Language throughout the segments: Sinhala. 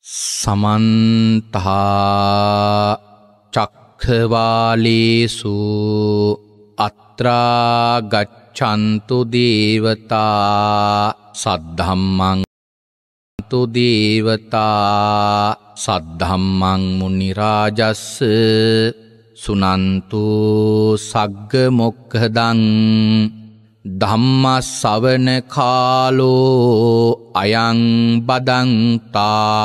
සමන්තහා චක්කවාලේසු අත්‍රාගච්චන්තු දේවතා සද්ධම්මං තු දේවතා සද්ධම්මං මුනිරාජස්ස සුනන්තු සග්ග මොක්හදන් ධම්ම සවන කාලෝ අයං බදන්තා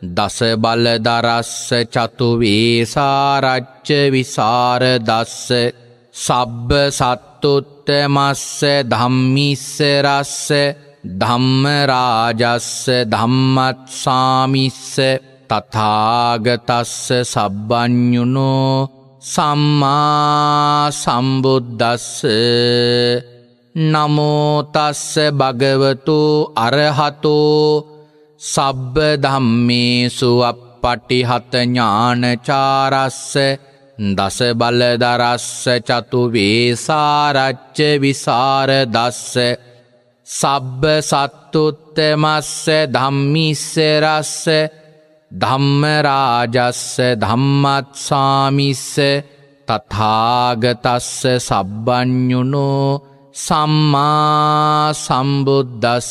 දස බලදරස්ස චතුවේසාරච්ච විසාර දස්ස සබ්බ සත්තුත්ත මස්ස ධම්මිස්සරස්ස ධම්මරාජස්ස ධම්මත්සාමිස්ස තතාගතස්ස සබ්බ්ඥුනෝ සම්මා සම්බුද්ධස්ස නමෝතස්ස භගවතු අරහතෝ සබ්බ ධම්මේසු අප්පටිහත ඥානචාරස්ස දස බලදරස්ස චතු වේසාරච්ච විසාර දස්ස සබ්බ සත්තුත්තමස්ස ධම්මිස්සරස්ස ධම්මරාජස්ස ධම්මත්සාමිස්ස තථාගතස්ස සබ්බඥුණෝ සම්මා සම්බුද්දස්ස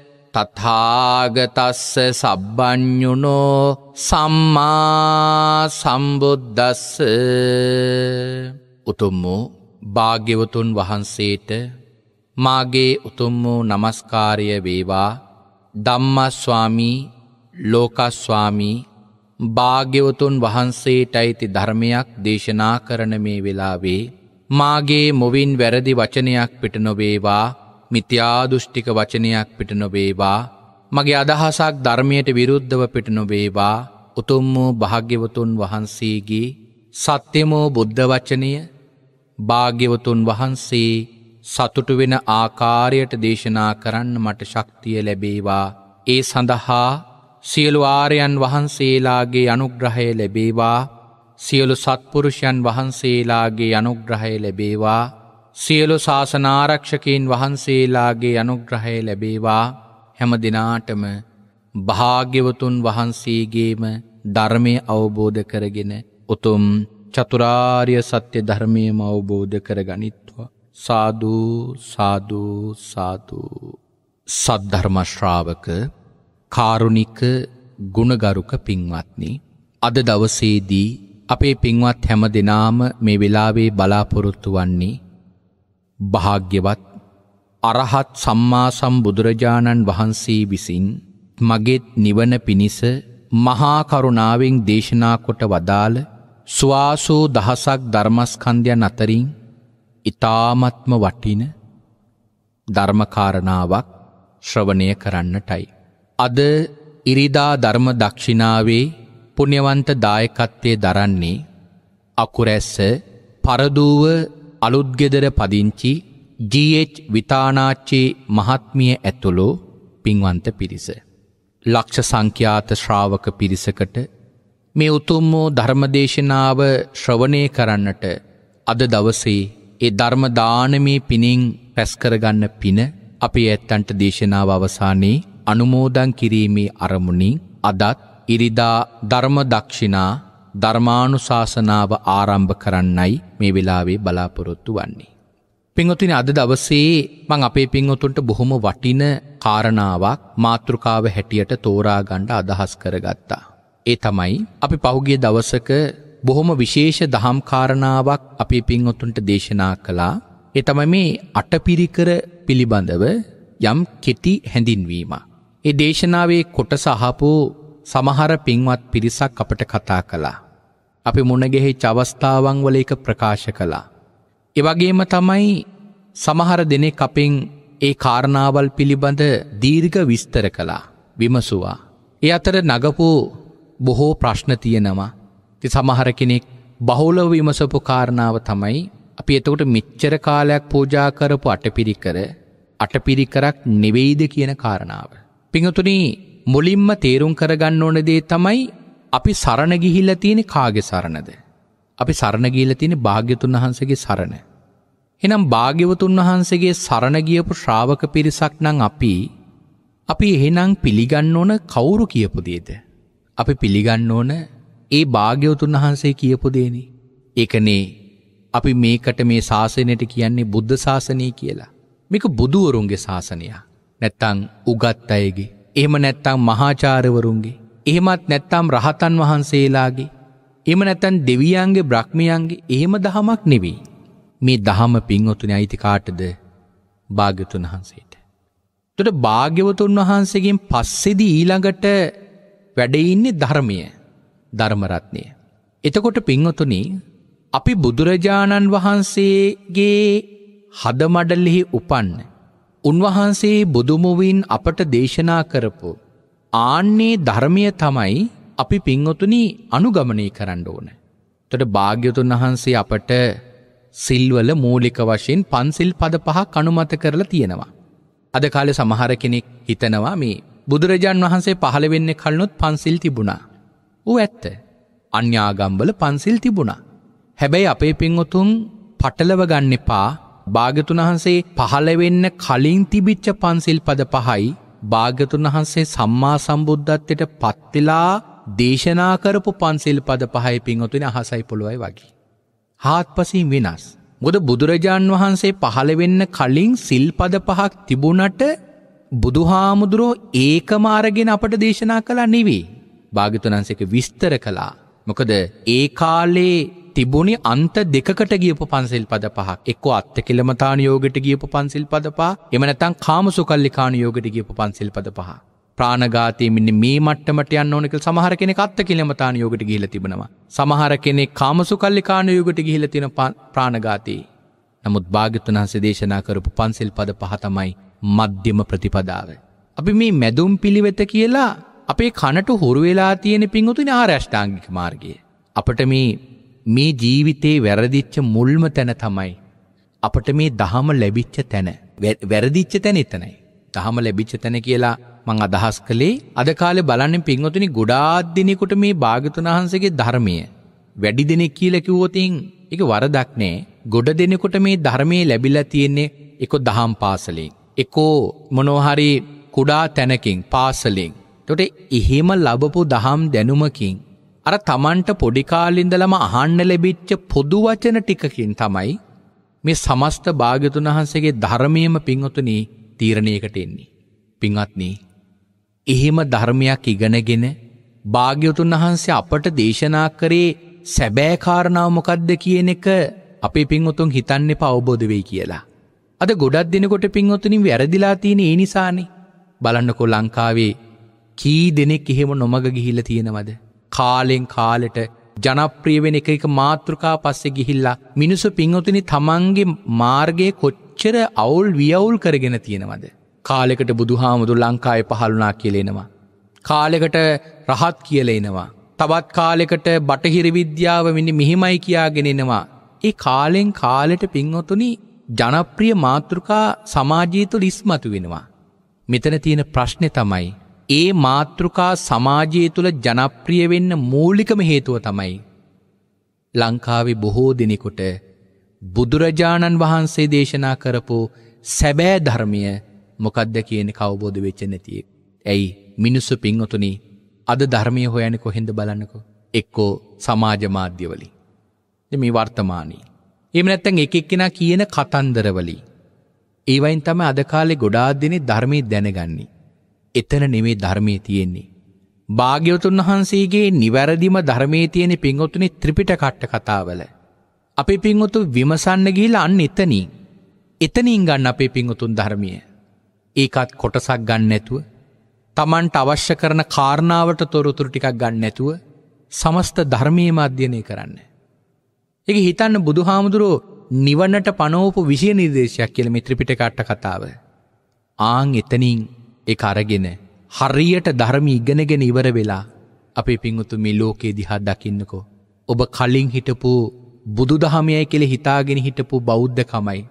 තථාගතස්ස සබ්බඥුනෝ සම්මා සම්බුද්දස්ස උතුම් වූ භාග්‍යවතුන් වහන්සේට මාගේ උතුම් වූ නමස්කාරය වේවා ධම්මස්වාමී ලෝකස්වාමී භාග්‍යවතුන් වහන්සේටයිති ධර්මයක් දේශනා කරන මේ වෙලාවේ මාගේ මොවින් වැරදි වචනයක් පිට නොවේවා මිත්‍යාදුෘෂ්ටික වචනයක් පිට නොබේවා මගේ අදහසක් ධර්මයට විරුද්ධව පිට නොබේවා උතුම් වූ භාග්‍යවතුන් වහන්සේගේ සත්‍යමෝ බුද්ධ වචනය භාග්‍යවතුන් වහන්සේ සතුටු වෙන ආකාරයට දේශනා කරන්න මට ශක්තිය ලැබේවා ඒ සඳහා සියලු ආරයන් වහන්සේලාගේ අනුග්‍රහය ලැබේවා සියලු සත්පුරුෂයන් වහන්සේලාගේ අනුග්‍රහය ලැබේවා සියලු ශාසනාරක්ෂකීන් වහන්සේලාගේ අනුග්‍රහය ලැබේවා හැම දෙනාටම භාග්‍යවතුන් වහන්සේගේම ධර්මය අවබෝධ කරගෙන උතුම් චතුරාර්ය සත්‍ය ධර්මයම අවබෝධ කරගනිත්වා. සාධූ සාධූ සාධූ. සද්ධර්මශ්‍රාවක කාරුණික ගුණගරුක පින්වත්නි. අද දවසේදී අපේ පින්වත් හැම දෙනාම මේ වෙලාවේ බලාපොරොත්තු වන්නේ භාග්‍යවත් අරහත් සම්මා සම්බුදුරජාණන් වහන්සේ විසින් මගෙත් නිවන පිණිස මහා කරුණාවෙන් දේශනා කොට වදාළ ස්වාසූ දහසක් ධර්මස්කන්ධයන් අතරින් ඊ타මත්ම වටින ධර්මකාරණාවක් ශ්‍රවණය කරන්නටයි. අද ඉරිදා ධර්ම දක්ෂිනාවේ පුණ්‍යවන්ත දායකත්වයේ දරන්නේ අකුරැස්ස පරදූව අලුත්ගෙදර පදිංචි ජH විතානාච්චේ මහත්මිය ඇතුළු පින්වන්ත පිරිස. ලක්ෂ සංඛ්‍යාත ශ්‍රාවක පිරිසකට මේ උතුම් වූ ධර්මදේශනාව ශ්‍රවණය කරන්නට අද දවසේ ඒ ධර්ම දානමේ පිනින් පැස්කරගන්න පින අපේ ඇත්තන්ට දේශනාව අවසානයේ අනුමෝදන් කිරීමේ අරමුණින් අදත් ඉරිදා ධර්ම දක්ෂිනා ධර්මාණු ශාසනාව ආරම්භ කරන්නයි මේ වෙලාවේ බලාපොරොත්තු වන්නේ. පිංහොතින අද දවසේ මං අපේ පිංහොතුන්ට බොහොම වටින කාරණාවක් මාතෘකාව හැටියට තෝරාගණ්ඩ අදහස් කරගත්තා. ඒ තමයි අපි පහුගිය දවසක බොහොම විශේෂ දහම්කාරණාවක් අපේ පිංහොතුන්ට දේශනා කළා ඒ තමයි මේ අටපිරිකර පිළිබඳව යම් කෙටි හැඳින්වීම. ඒ දේශනාවේ කොට සහපු සමහර පින්වත් පිරිසක් අපට කතා කළා. අපි මුණගෙහිච් අවස්ථාවන් වල එක ප්‍රකාශ කළා. එවගේම තමයි සමහර දෙනෙක් අපෙන් ඒ කාරණාවල් පිළිබඳ දීර්ඝ විස්තර කළා විමසුවා. ඒ අතර නගපු බොහෝ ප්‍රශ්න තියෙනවා. ති සමහර කෙනෙක් බහුලව විමසපු කාරණාව තමයි අපි එතකොට මෙච්චර කාලයක් පූජා කරපු අටපිරිකර අටපිරිකරක් නෙවෙයිද කියන කාරණාව. පිඟතුනී මුලින්ම තේරුම් කරගන්න ඕන දේ තමයි අපි සරණ ගිහිල්ලා තියෙන කාගේ සරණද? අපි සරණ ගිහිල්ලා තියෙන භාග්‍යතුන් වහන්සේගේ සරණ. එහෙනම් භාග්‍යවතුන් වහන්සේගේ සරණ ගියපු ශ්‍රාවක පිරිසක් නම් අපි අපි එහෙනම් පිළිගන්න ඕන කවුරු කියපු දේද? අපි පිළිගන්න ඕන ඒ භාග්‍යවතුන් වහන්සේ කියපු දේනේ. ඒකනේ අපි මේකට මේ ශාසනයට කියන්නේ බුද්ධ ශාසනය කියලා. මේක බුදුවරුන්ගේ ශාසනයක්. නැත්තම් උගත් අයගේ එහෙම නැත්තම් මහාචාර්යවරුන්ගේ එහෙමත් නැත්තම් රහතන් වහන්සේලාගේ එහෙම නැත්තම් දෙවියන්ගේ බ්‍රහ්මයන්ගේ එහෙම දහමක් නෙවෙයි මේ දහම පින්වතුනි අයිති කාටද භාග්‍යතුන් වහන්සේට. එතකොට භාග්‍යවතුන් වහන්සේගෙන් පස්සේදී ඊළඟට වැඩ ඉන්නේ ධර්මය, ධර්ම රත්නය. එතකොට පින්වතුනි අපි බුදුරජාණන් වහන්සේගේ හදමඩලෙහි උපන්න උන්වහන්සේ බුදුමුවින් අපට දේශනා කරපු. ආන්නේ ධර්මය තමයි අපි පින්වතුනි අනුගමනය කරන්න ඕන. තොට භාග්‍යතුන් වහන්සේ අපට සිල්වල මූලික වශයෙන් පන්සිල් පද පහක් අනුමත කරලා තියෙනවා. අද කාලෙ සමහර කෙනෙක් හිතනවා මේ බුදුරජාන් වහන්සේ පහළ වෙන්න කලනොත් පන්සිල් තිබුණා. ඌ ඇත්ත. අන්‍යාගම්වල පන්සිල් තිබුණා. හැබැයි අපේ පින්වතුන් පටලව ගන්න එපා භාගතුන් වහන්සේ පහළ වෙන්න කලින් තිබිච්ච පන්සිල් පද පහයි භාගතුන් වහන්සේ සම්මා සම්බුද්ධත්වයට පත් වෙලා දේශනා කරපු පන්සිල් පද පහයි පින්වතුනි අහසයි පොළොවයි වගේ. හාත්පසින් වෙනස්. මොකද බුදුරජාන් වහන්සේ පහළ වෙන්න කලින් සිල්පද පහක් තිබුණට බුදුහාමුදුරෝ ඒකම අරගෙන අපට දේශනා කළා නෙවෙයි. භාග්‍යතුන් වහන්සේක විස්තර කළා. මොකද ඒ කාලේ තිබුණි අන්ත දෙකකට ගියපු පන්සිල් පද පහක්. එක්කෝ අත්තකිලමතාන යෝගයට ගියපු පන්සිල් පද පහ. එම නැත්නම් කාමසුකල්ලිකාන යෝගයට ගියපු පන්සිල් පද පහ. ප්‍රාණඝාතයේ මෙන්න මේ මට්ටමට යන්න ඕන කියලා සමහර කෙනෙක් අත්තකිලමතාන යෝගයට ගිහිලා තිබෙනවා. සමහර කෙනෙක් කාමසුකල්ලිකාන යෝගයට ගිහිලා තියෙන ප්‍රාණඝාතයේ. නමුත් භාග්‍යතුන් වහන්සේ දේශනා කරපු පන්සිල් පද පහ තමයි මධ්‍යම ප්‍රතිපදාව. අපි මේ මැදුම් පිළිවෙත කියලා අපේ කනට හුරු වෙලා තියෙන පිංගුතුනි ආරෂ්ඨාංගික මාර්ගය. අපට මේ මේ ජීවිතේ වැරදිච්ච මුල්ම තැන තමයි. අපට මේ දහම ලැබිච්ච තැන. වැරදිච්ච තැන එතනයි. දහම ලැබිච්ච තැන කියලා මං අදහස් කළේ අද කාලේ බලන්නේ පින්වතුනි ගොඩාක් දිනෙකට මේ භාග්‍යතුන් වහන්සේගේ ධර්මය වැඩි දෙනෙක් කියලා කිව්වොතින් ඒක වරදක් නෑ. ගොඩ දෙනෙකුට මේ ධර්මයේ ලැබිලා තියෙන්නේ එක දහම් පාසලෙන්. එකෝ මොනෝහරි කුඩා තැනකින් පාසලෙන්. තොට එහෙම ලබපු දහම් දැනුමකින් අර තමන්ට පොඩි කාලින්දලම අහන්න ලැබිච්ච පොදු වචන ටිකකින් තමයි මේ සමස්ත භාග්‍යතුන් වහන්සේගේ ධර්මයේම පිංඔතුණි තීරණයකට එන්නේ. පිංවත්නි, එහෙම ධර්මයක් ඉගෙනගෙන භාග්‍යතුන් වහන්සේ අපට දේශනා කරේ සැබෑ කාරණාව මොකද්ද කියන එක අපේ පිංඔතුන් හිතන්න එපා අවබෝධ වෙයි කියලා. අද ගොඩක් දිනකොට පිංඔතුණි වැරදිලා තියෙන ඒ නිසානේ. බලන්නකෝ ලංකාවේ කී දෙනෙක් එහෙම නොමග ගිහිල්ලා තියෙනවද? කාලෙෙන් කාලෙට ජනප්‍රියවෙන එක එක මාතෘකා පස්සෙ ගිහිල්ලා මිනිසු පිංහොතිනි තමන්ගේ මාර්ගය කොච්චර අවුල් වියවුල් කරගෙන තියෙනවද. කාලෙකට බුදුහාමුදු ලංකාය පහළුනා කියලෙනවා. කාලෙකට රහත් කියලෙනවා. තවත් කාලෙකට බටහිරවිද්‍යාව මිනි මිහිමයි කියාගෙනෙනවා. ඒ කාලෙෙන් කාලෙට පිංහොතුනි ජනප්‍රිය මාතෘකා සමාජීතු ලිස්මතු වෙනවා. මෙතන තියෙන ප්‍රශ්නය තමයි ඒ මාතෘකා සමාජය තුළ ජනප්‍රිය වෙන්න මූලිකම හේතුව තමයි. ලංකාවේ බොහෝ දෙනෙකුට බුදුරජාණන් වහන්සේ දේශනා කරපු සැබෑ ධර්මය මොකද්ද කියන කවබෝධ වෙච්ච නැතියෙක්. ඇයි මිනිස්සු පින්වතුනි අද ධර්මය හොයන කොහෙන්ද බලන්නකෝ. එක්කෝ සමාජ මාධ්‍යවලින්. මේ වර්තමානී. එම නැත්තැන් එක එක්කෙනා කියන කතන්දරවලි. ඒවයින් තම අදකාලෙ ගොඩාත් දෙනෙ ධර්මී දැනගන්නේ. එතන නෙමේ ධර්මයේ තියෙන්නේ. භාග්‍යවතුන් වහන්සේගේ නිවැරදිම ධර්මයේ තියෙන පින්වතුනි ත්‍රිපිට කට්ට කතාවල. අපේ පින්වතු විමසන්න ගිහිලා අන්න එතනින්. එතනින් ගන්න අපේ පින්වතුන් ධර්මය. ඒකත් කොටසක් ගන්න නැතුව තමන්ට අවශ්‍ය කරන කාරණාවට තොරතුරු ටිකක් ගන්න නැතුව සමස්ත ධර්මයේම අධ්‍යයනය කරන්න. ඒක හිතන්න බුදුහාමුදුරුවෝ නිවනට පනෝපු විෂය නිර්දේශයක් කියලා මේ ත්‍රිපිටක අට කතාව. ආන් එතනින් එක අරගෙන හරියට ධර්මී ඉගෙනගෙන ඉවර වෙලා අපේ පිංගුතු මේ ලෝකයේ දිහා දකින්නකෝ. ඔබ කලින් හිටපු බුදුදහමයයි කෙළ හිතාගෙන හිටපු බෞද්ධකමයි.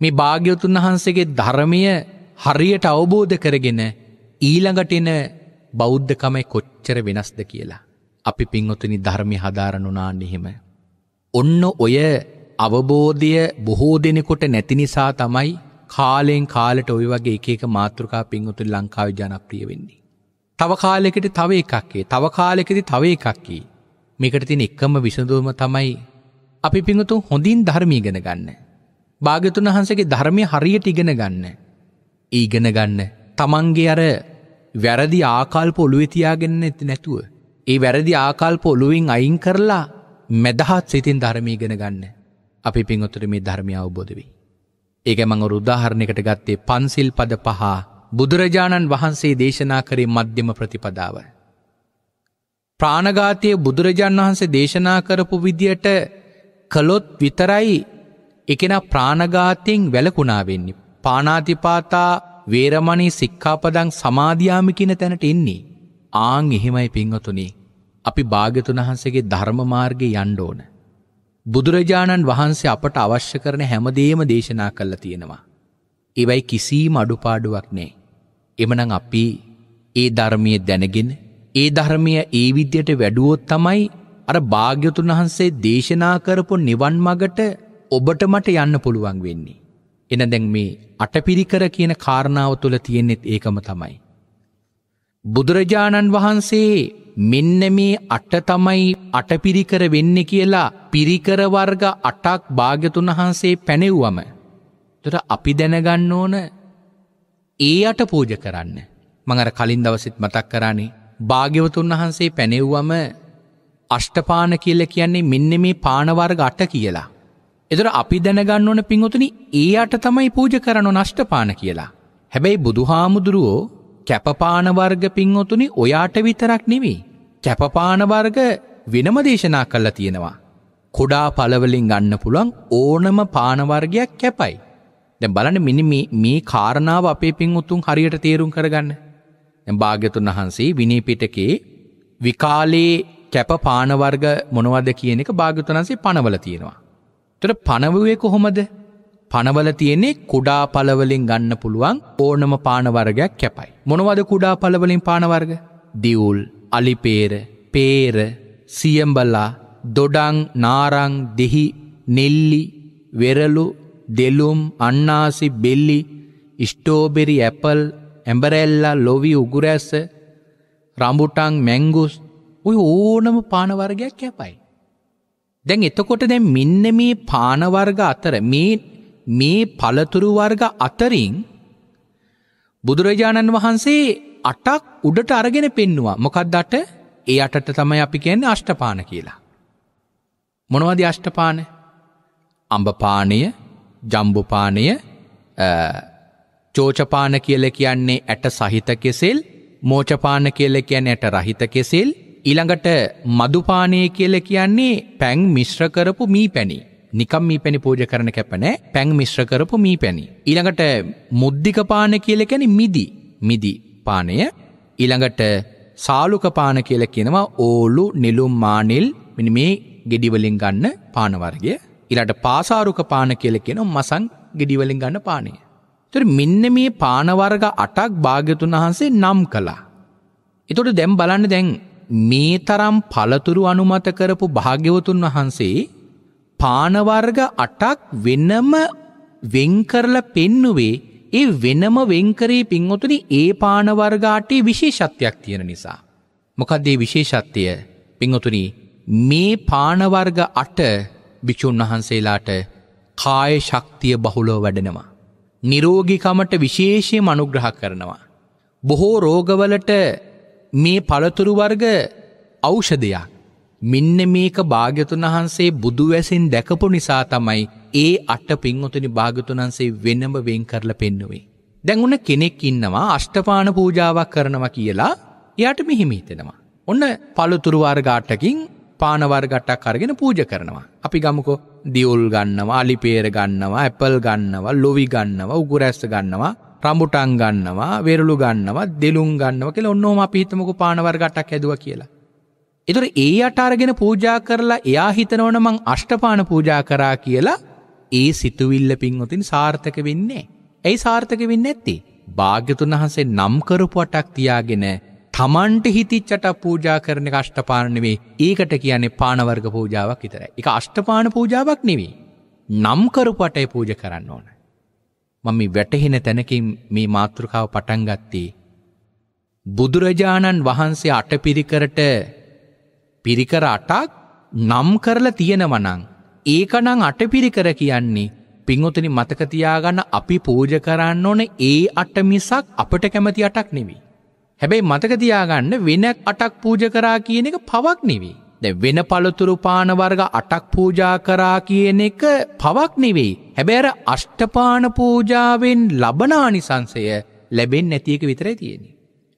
මේ භාග්‍යවතුන් වහන්සේගේ ධර්මය හරියට අවබෝධ කරගෙන ඊළඟට එන බෞද්ධකමයි කොච්චර වෙනස්ද කියලා. අපි පිංවතුනි ධර්මය හදාරනුනා නෙහෙම. ඔන්න ඔය අවබෝධය බොහෝ දෙනෙකොට නැති නිසා තමයි කාලයෙන් කාලට ඔය වගේ එකක මාතෘකා පින්වතුන් ලංකාව ජනප්‍රිය වෙන්නේ. තව කාලෙකට තව එකක්කේ තව කාලෙකෙදි තව එකක්කී. මේකට තින එක්කම විසඳුවම තමයි අපි පිංහතුන් හොඳින් ධර්මී ඉගෙන ගන්න. භාගතුන් වහන්සගේ ධර්මය හරියට ඉගෙන ගන්න. ඊගෙන ගන්න තමන්ගේ අර වැරදි ආකල්ප ඔළුවෙතියාගෙන ඇති නැතුව. ඒ වැරදි ආකල්ප ඔළුවෙන් අයින් කරලා මැදහත් සිතින් ධර්මීගෙන ගන්න. අපි පින්ඔතුර මේ ධර්මය අවබෝධවී. ඒක මඟ රුදාහරණයකට ගත්තේ පන්සිල් පද පහ බුදුරජාණන් වහන්සේ දේශනා කරේ මධ්‍යම ප්‍රතිපදාව. ප්‍රාණඝාතය බුදුරජාණන් වහන්සේ දේශනා කරපු විදියට කළොත් විතරයි එකෙන ප්‍රාණඝාතයෙන් වැලකුණා වෙන්නේ. පානාතිපාතා වේරමණී සික්ඛාපදං සමාදියාමි කියන තැනට එන්නේ. ආන් එහෙමයි පින්වතුනි. අපි භාග්‍යතුන් වහන්සේගේ ධර්ම මාර්ගේ යන්න ඕන. බුදුරජාණන් වහන්සේ අපට අවශ්‍ය කරන හැමදේම දේශනා කල්ලා තියෙනවා. ඒවයි කිසිීම අඩුපාඩුවක් නෑ. එමනං අපි ඒ ධර්මය දැනගෙන ඒ ධර්මය ඒ විද්‍යට වැඩුවොත් තමයි අර භාග්‍යතුන් වහන්සේ දේශනා කරපු නිවන් මගට ඔබට මට යන්න පුළුවන් වෙන්නේ. එන දැන් මේ අටපිරිකර කියන කාරණාව තුළ තියෙන්නෙත් ඒකම තමයි. බුදුරජාණන් වහන්සේ මෙන්න මේ අට තමයි අටපිරිකර වෙන්න කියලා පිරිකර වර්ග අටක් භාග්‍යතුන් වහන්සේ පැනෙව්වම. තොට අපි දැනගන්න ඕන ඒ අට පූජ කරන්න. මඟර කලින් දවසිත් මතක් කරන්නේ භාග්‍යවතුන් වහන්සේ පැනෙව්වම අෂ්ටපාන කියල කියන්නේ මෙන්න මේ පානවර්ග අට කියලා. එතර අපි දැනගන්න ඕන පින්වතුනි ඒ අට තමයි පූජ කරනු නෂ්ටපාන කියලා. හැබැයි බුදුහාමුදුරුවෝ කැපපාන වර්ග පින්වතුනි ඔයාට විතරක් නෙවෙයි. කැපපාන වර්ග වෙනම දේශනා කළා තියෙනවා. කුඩා පළවලින් ගන්න පුළුවන් ඕනම පාන වර්ගයක් කැපයි. දැන් බලන්න මිනි මේ මේ කාරණාව අපේ පින්වුතුන් හරියට තේරුම් කරගන්න. දැන් භාග්‍යතුන් වහන්සේ විනී පිටකේ විකාලේ කැප පාන වර්ග මොනවද කියන එක භාග්‍යතුන් වහන්සේ පනවල තියෙනවා. ඒතර පනවුවේ කොහොමද? පනවල තියෙන්නේ කුඩා පලවලින් ගන්න පුළුවන් ඕනම පානවර්ගයක් කැපයි. මොනවද කුඩා පලවලින් පානවර්ග දියවුල් අලිපේර පේර සියම්බලා දොඩං නාරං දෙහි නෙල්ලි වෙරලු දෙලුම් අන්නාසි බෙල්ලි ස්ටෝබෙරි ඇපල් ඇඹරැල්ලා ලොවි උගුරැස රඹුටන් මැංගුස් ඔය ඕනම පානවර්ගයක් කැපයි. දැන් එතකොට දැන් මෙන්න මේ පානවර්ග අතර මේ මේ පළතුරු වර්ග අතරින් බුදුරජාණන් වහන්සේ අටක් උඩට අරගෙන පෙන්නවා. මොකක්ද අට? ඒ අටට තමයි අපි කියන්නේ අෂ්ටපාන කියලා. මොනවද අෂ්ටපාන? අඹ පානය, ජම්බු පානය, චෝචපාන කියලා කියන්නේ ඇට සහිත කෙසෙල්, මෝචපාන කියලා කියන්නේ ඇට රහිත කෙසෙල්, ඊළඟට මදුපානය කියලා කියන්නේ පැන් මිශ්‍ර කරපු මී පැණි. නිකම් මේ පැණි පූජ කරන කැපනෑ පැන් මිශ්‍ර කරපු මී පැණි. ඊළඟට මුද්ධික පාන කියල කැන මිදි මිදි පානය ඊළඟට සාලුක පාන කියල කියනවා ඕලු නිලුම් මානිල් මෙනි මේ ගෙඩිවලින් ගන්න පානවර්ගය ඉලට පාසාරුක පාන කියල කියෙන මසං ගෙඩිවලින් ගන්න පානය. තුර මෙන්න මේ පානවර්ග අටක් භාග්‍යතුන් වහන්සේ නම් කළා. එතොට දැම් බලන්න දැන් මේ තරම් පළතුරු අනුමත කරපු භාග්‍යවතුන් වහන්සේ පානවර්ග අටක් වෙනම වෙන්කරල පෙන්නුවේ ඒ වෙනම වෙන්කරේ පින්වතුනි ඒ පානවර්ගාටේ විශේෂත්වයක් තියෙන නිසා. මොකක්දේ විශේෂත්වය පින්වතුනි මේ පානවර්ග අට භික්‍ෂූන් වහන්සේලාට කාය ශක්තිය බහුලෝ වැඩෙනවා. නිරෝගිකමට විශේෂය මනුග්‍රහ කරනවා. බොහෝ රෝගවලට මේ පළතුරු වර්ග ඖෂධයක් මෙන්න මේක භාග්‍යතුන් වහන්සේ බුදුවැසින් දැකපු නිසා තමයි ඒ අට පින්වතුනි භාග්‍යතුන් වහන්සේ වෙනම වෙන් කරලා පෙන්නුවේ. දැන් උන කෙනෙක් ඉන්නවා අෂ්ටපාන පූජාවක් කරනවා කියලා එයාට මෙහිම හිතෙනවා. ඔන්න පළතුරු වර්ගාටකින් පාන වර්ගටක් අරගෙන පූජා කරනවා. අපි ගමුකෝ දියුල් ගන්නවා, අලිපේර ගන්නවා, ඇපල් ගන්නවා, ලොවි ගන්නවා, උගුරැස්ස ගන්නවා, රඹුටන් ගන්නවා, වෙරළු ගන්නවා, දෙලුම් ගන්නවා කියලා ඔන්නෝම අපි හිතමුකෝ පාන වර්ගටක් ඇදුවා කියලා. එතුර ඒ අටාරගෙන පූජා කරලා එයා හිතනවන මං අෂ්ටපාන පූජා කරා කියලා ඒ සිතුවිල්ල පින්වතින් සාර්ථක වෙන්නේ. ඇයි සාර්ථක වෙන්න ඇත්තේ. භාග්‍යතුන් වහන්සේ නම්කරපු අටක් තියාගෙන තමන්ට හිතිච්චට පූජා කරන කෂ්ටපානනවේ ඒකට කියන්නේ පානවර්ග පූජාවක් විතර. එක අෂ්ටපාන පූජාවක් නෙවේ. නම්කරපටය පූජ කරන්න ඕන. මම වැටහෙන තැනකින් මේ මාතෘකාව පටන්ගත්තේ. බුදුරජාණන් වහන්සේ අටපිරිකරට පිරිකර අටක් නම් කරලා තියෙනවනං. ඒකනං අටපිරිකර කියන්නේ පින්වතනි මතකතියාගන්න අපි පූජ කරන්න ඕන ඒ අට මිසක් අපට කැමති අටක් නෙවී. හැබැයි මතකතියාගන්න වෙනක් අටක් පූජ කරා කියන එක පවක් නෙවී. දැ වෙන පළතුරු පානවර්ග අටක් පූජා කරා කියන එක පවක් නෙවෙයි. හැබැර අෂ්ටපාන පූජාවෙන් ලබනානිසංසය ලැබෙන් නැතික විතරයි තියෙන.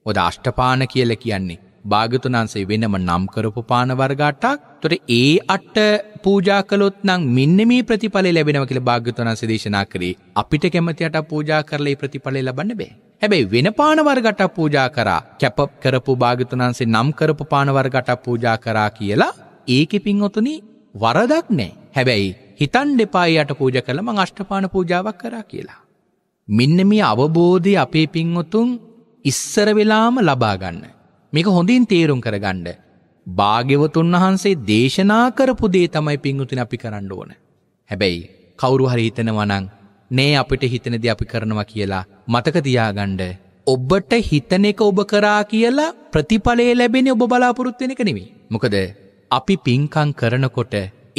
ඔද අෂ්ටපාන කියල කියන්නේ. භාගතුනාන්සේ වෙනම නම් කරපු පාන වර්ග අටක්. ඒතොර ඒ අට පූජා කළොත් නම් මෙන්න මේ ප්‍රතිඵලය ලැබෙනවා කියලා භාගතුනාන්සේ දේශනා කරේ. අපිට කැමති අට පූජා කරලා ඒ ප්‍රතිඵලය ලබන්න බෑ. හැබැයි වෙන පාන වර්ග අටක් පූජා කරා. කැප කරපු භාගතුනාන්සේ නම් කරපු පාන වර්ග අටක් පූජා කරා කියලා ඒකෙ පිංඔතුනි වරදක් නෑ. හැබැයි හිතන් දෙපා යට පූජ කළම අෂ්ටපාන පූජාවක් කරා කියලා. මෙන්න මේ අවබෝධය අපේ පින්වතුන් ඉස්සර වෙලාම ලබා ගන්න. මේක හොඳින් තේරුම් කරගන්න. භාග්‍යවතුන් වහන්සේ දේශනා කරපු දේ තමයි පිංගුතුනි අපි කරන්න ඕන. හැබැයි කවුරු හරි හිතනවා නම් නෑ අපිට හිතන දේ අපි කරනවා කියලා මතක තියාගන්න. ඔබට හිතන එක ඔබ කරා කියලා ප්‍රතිඵලය ලැබෙන ඔබ බලාපොරොත්තු වෙන එක නෙමෙයි. මොකද අපි පිංකම් කරනකොට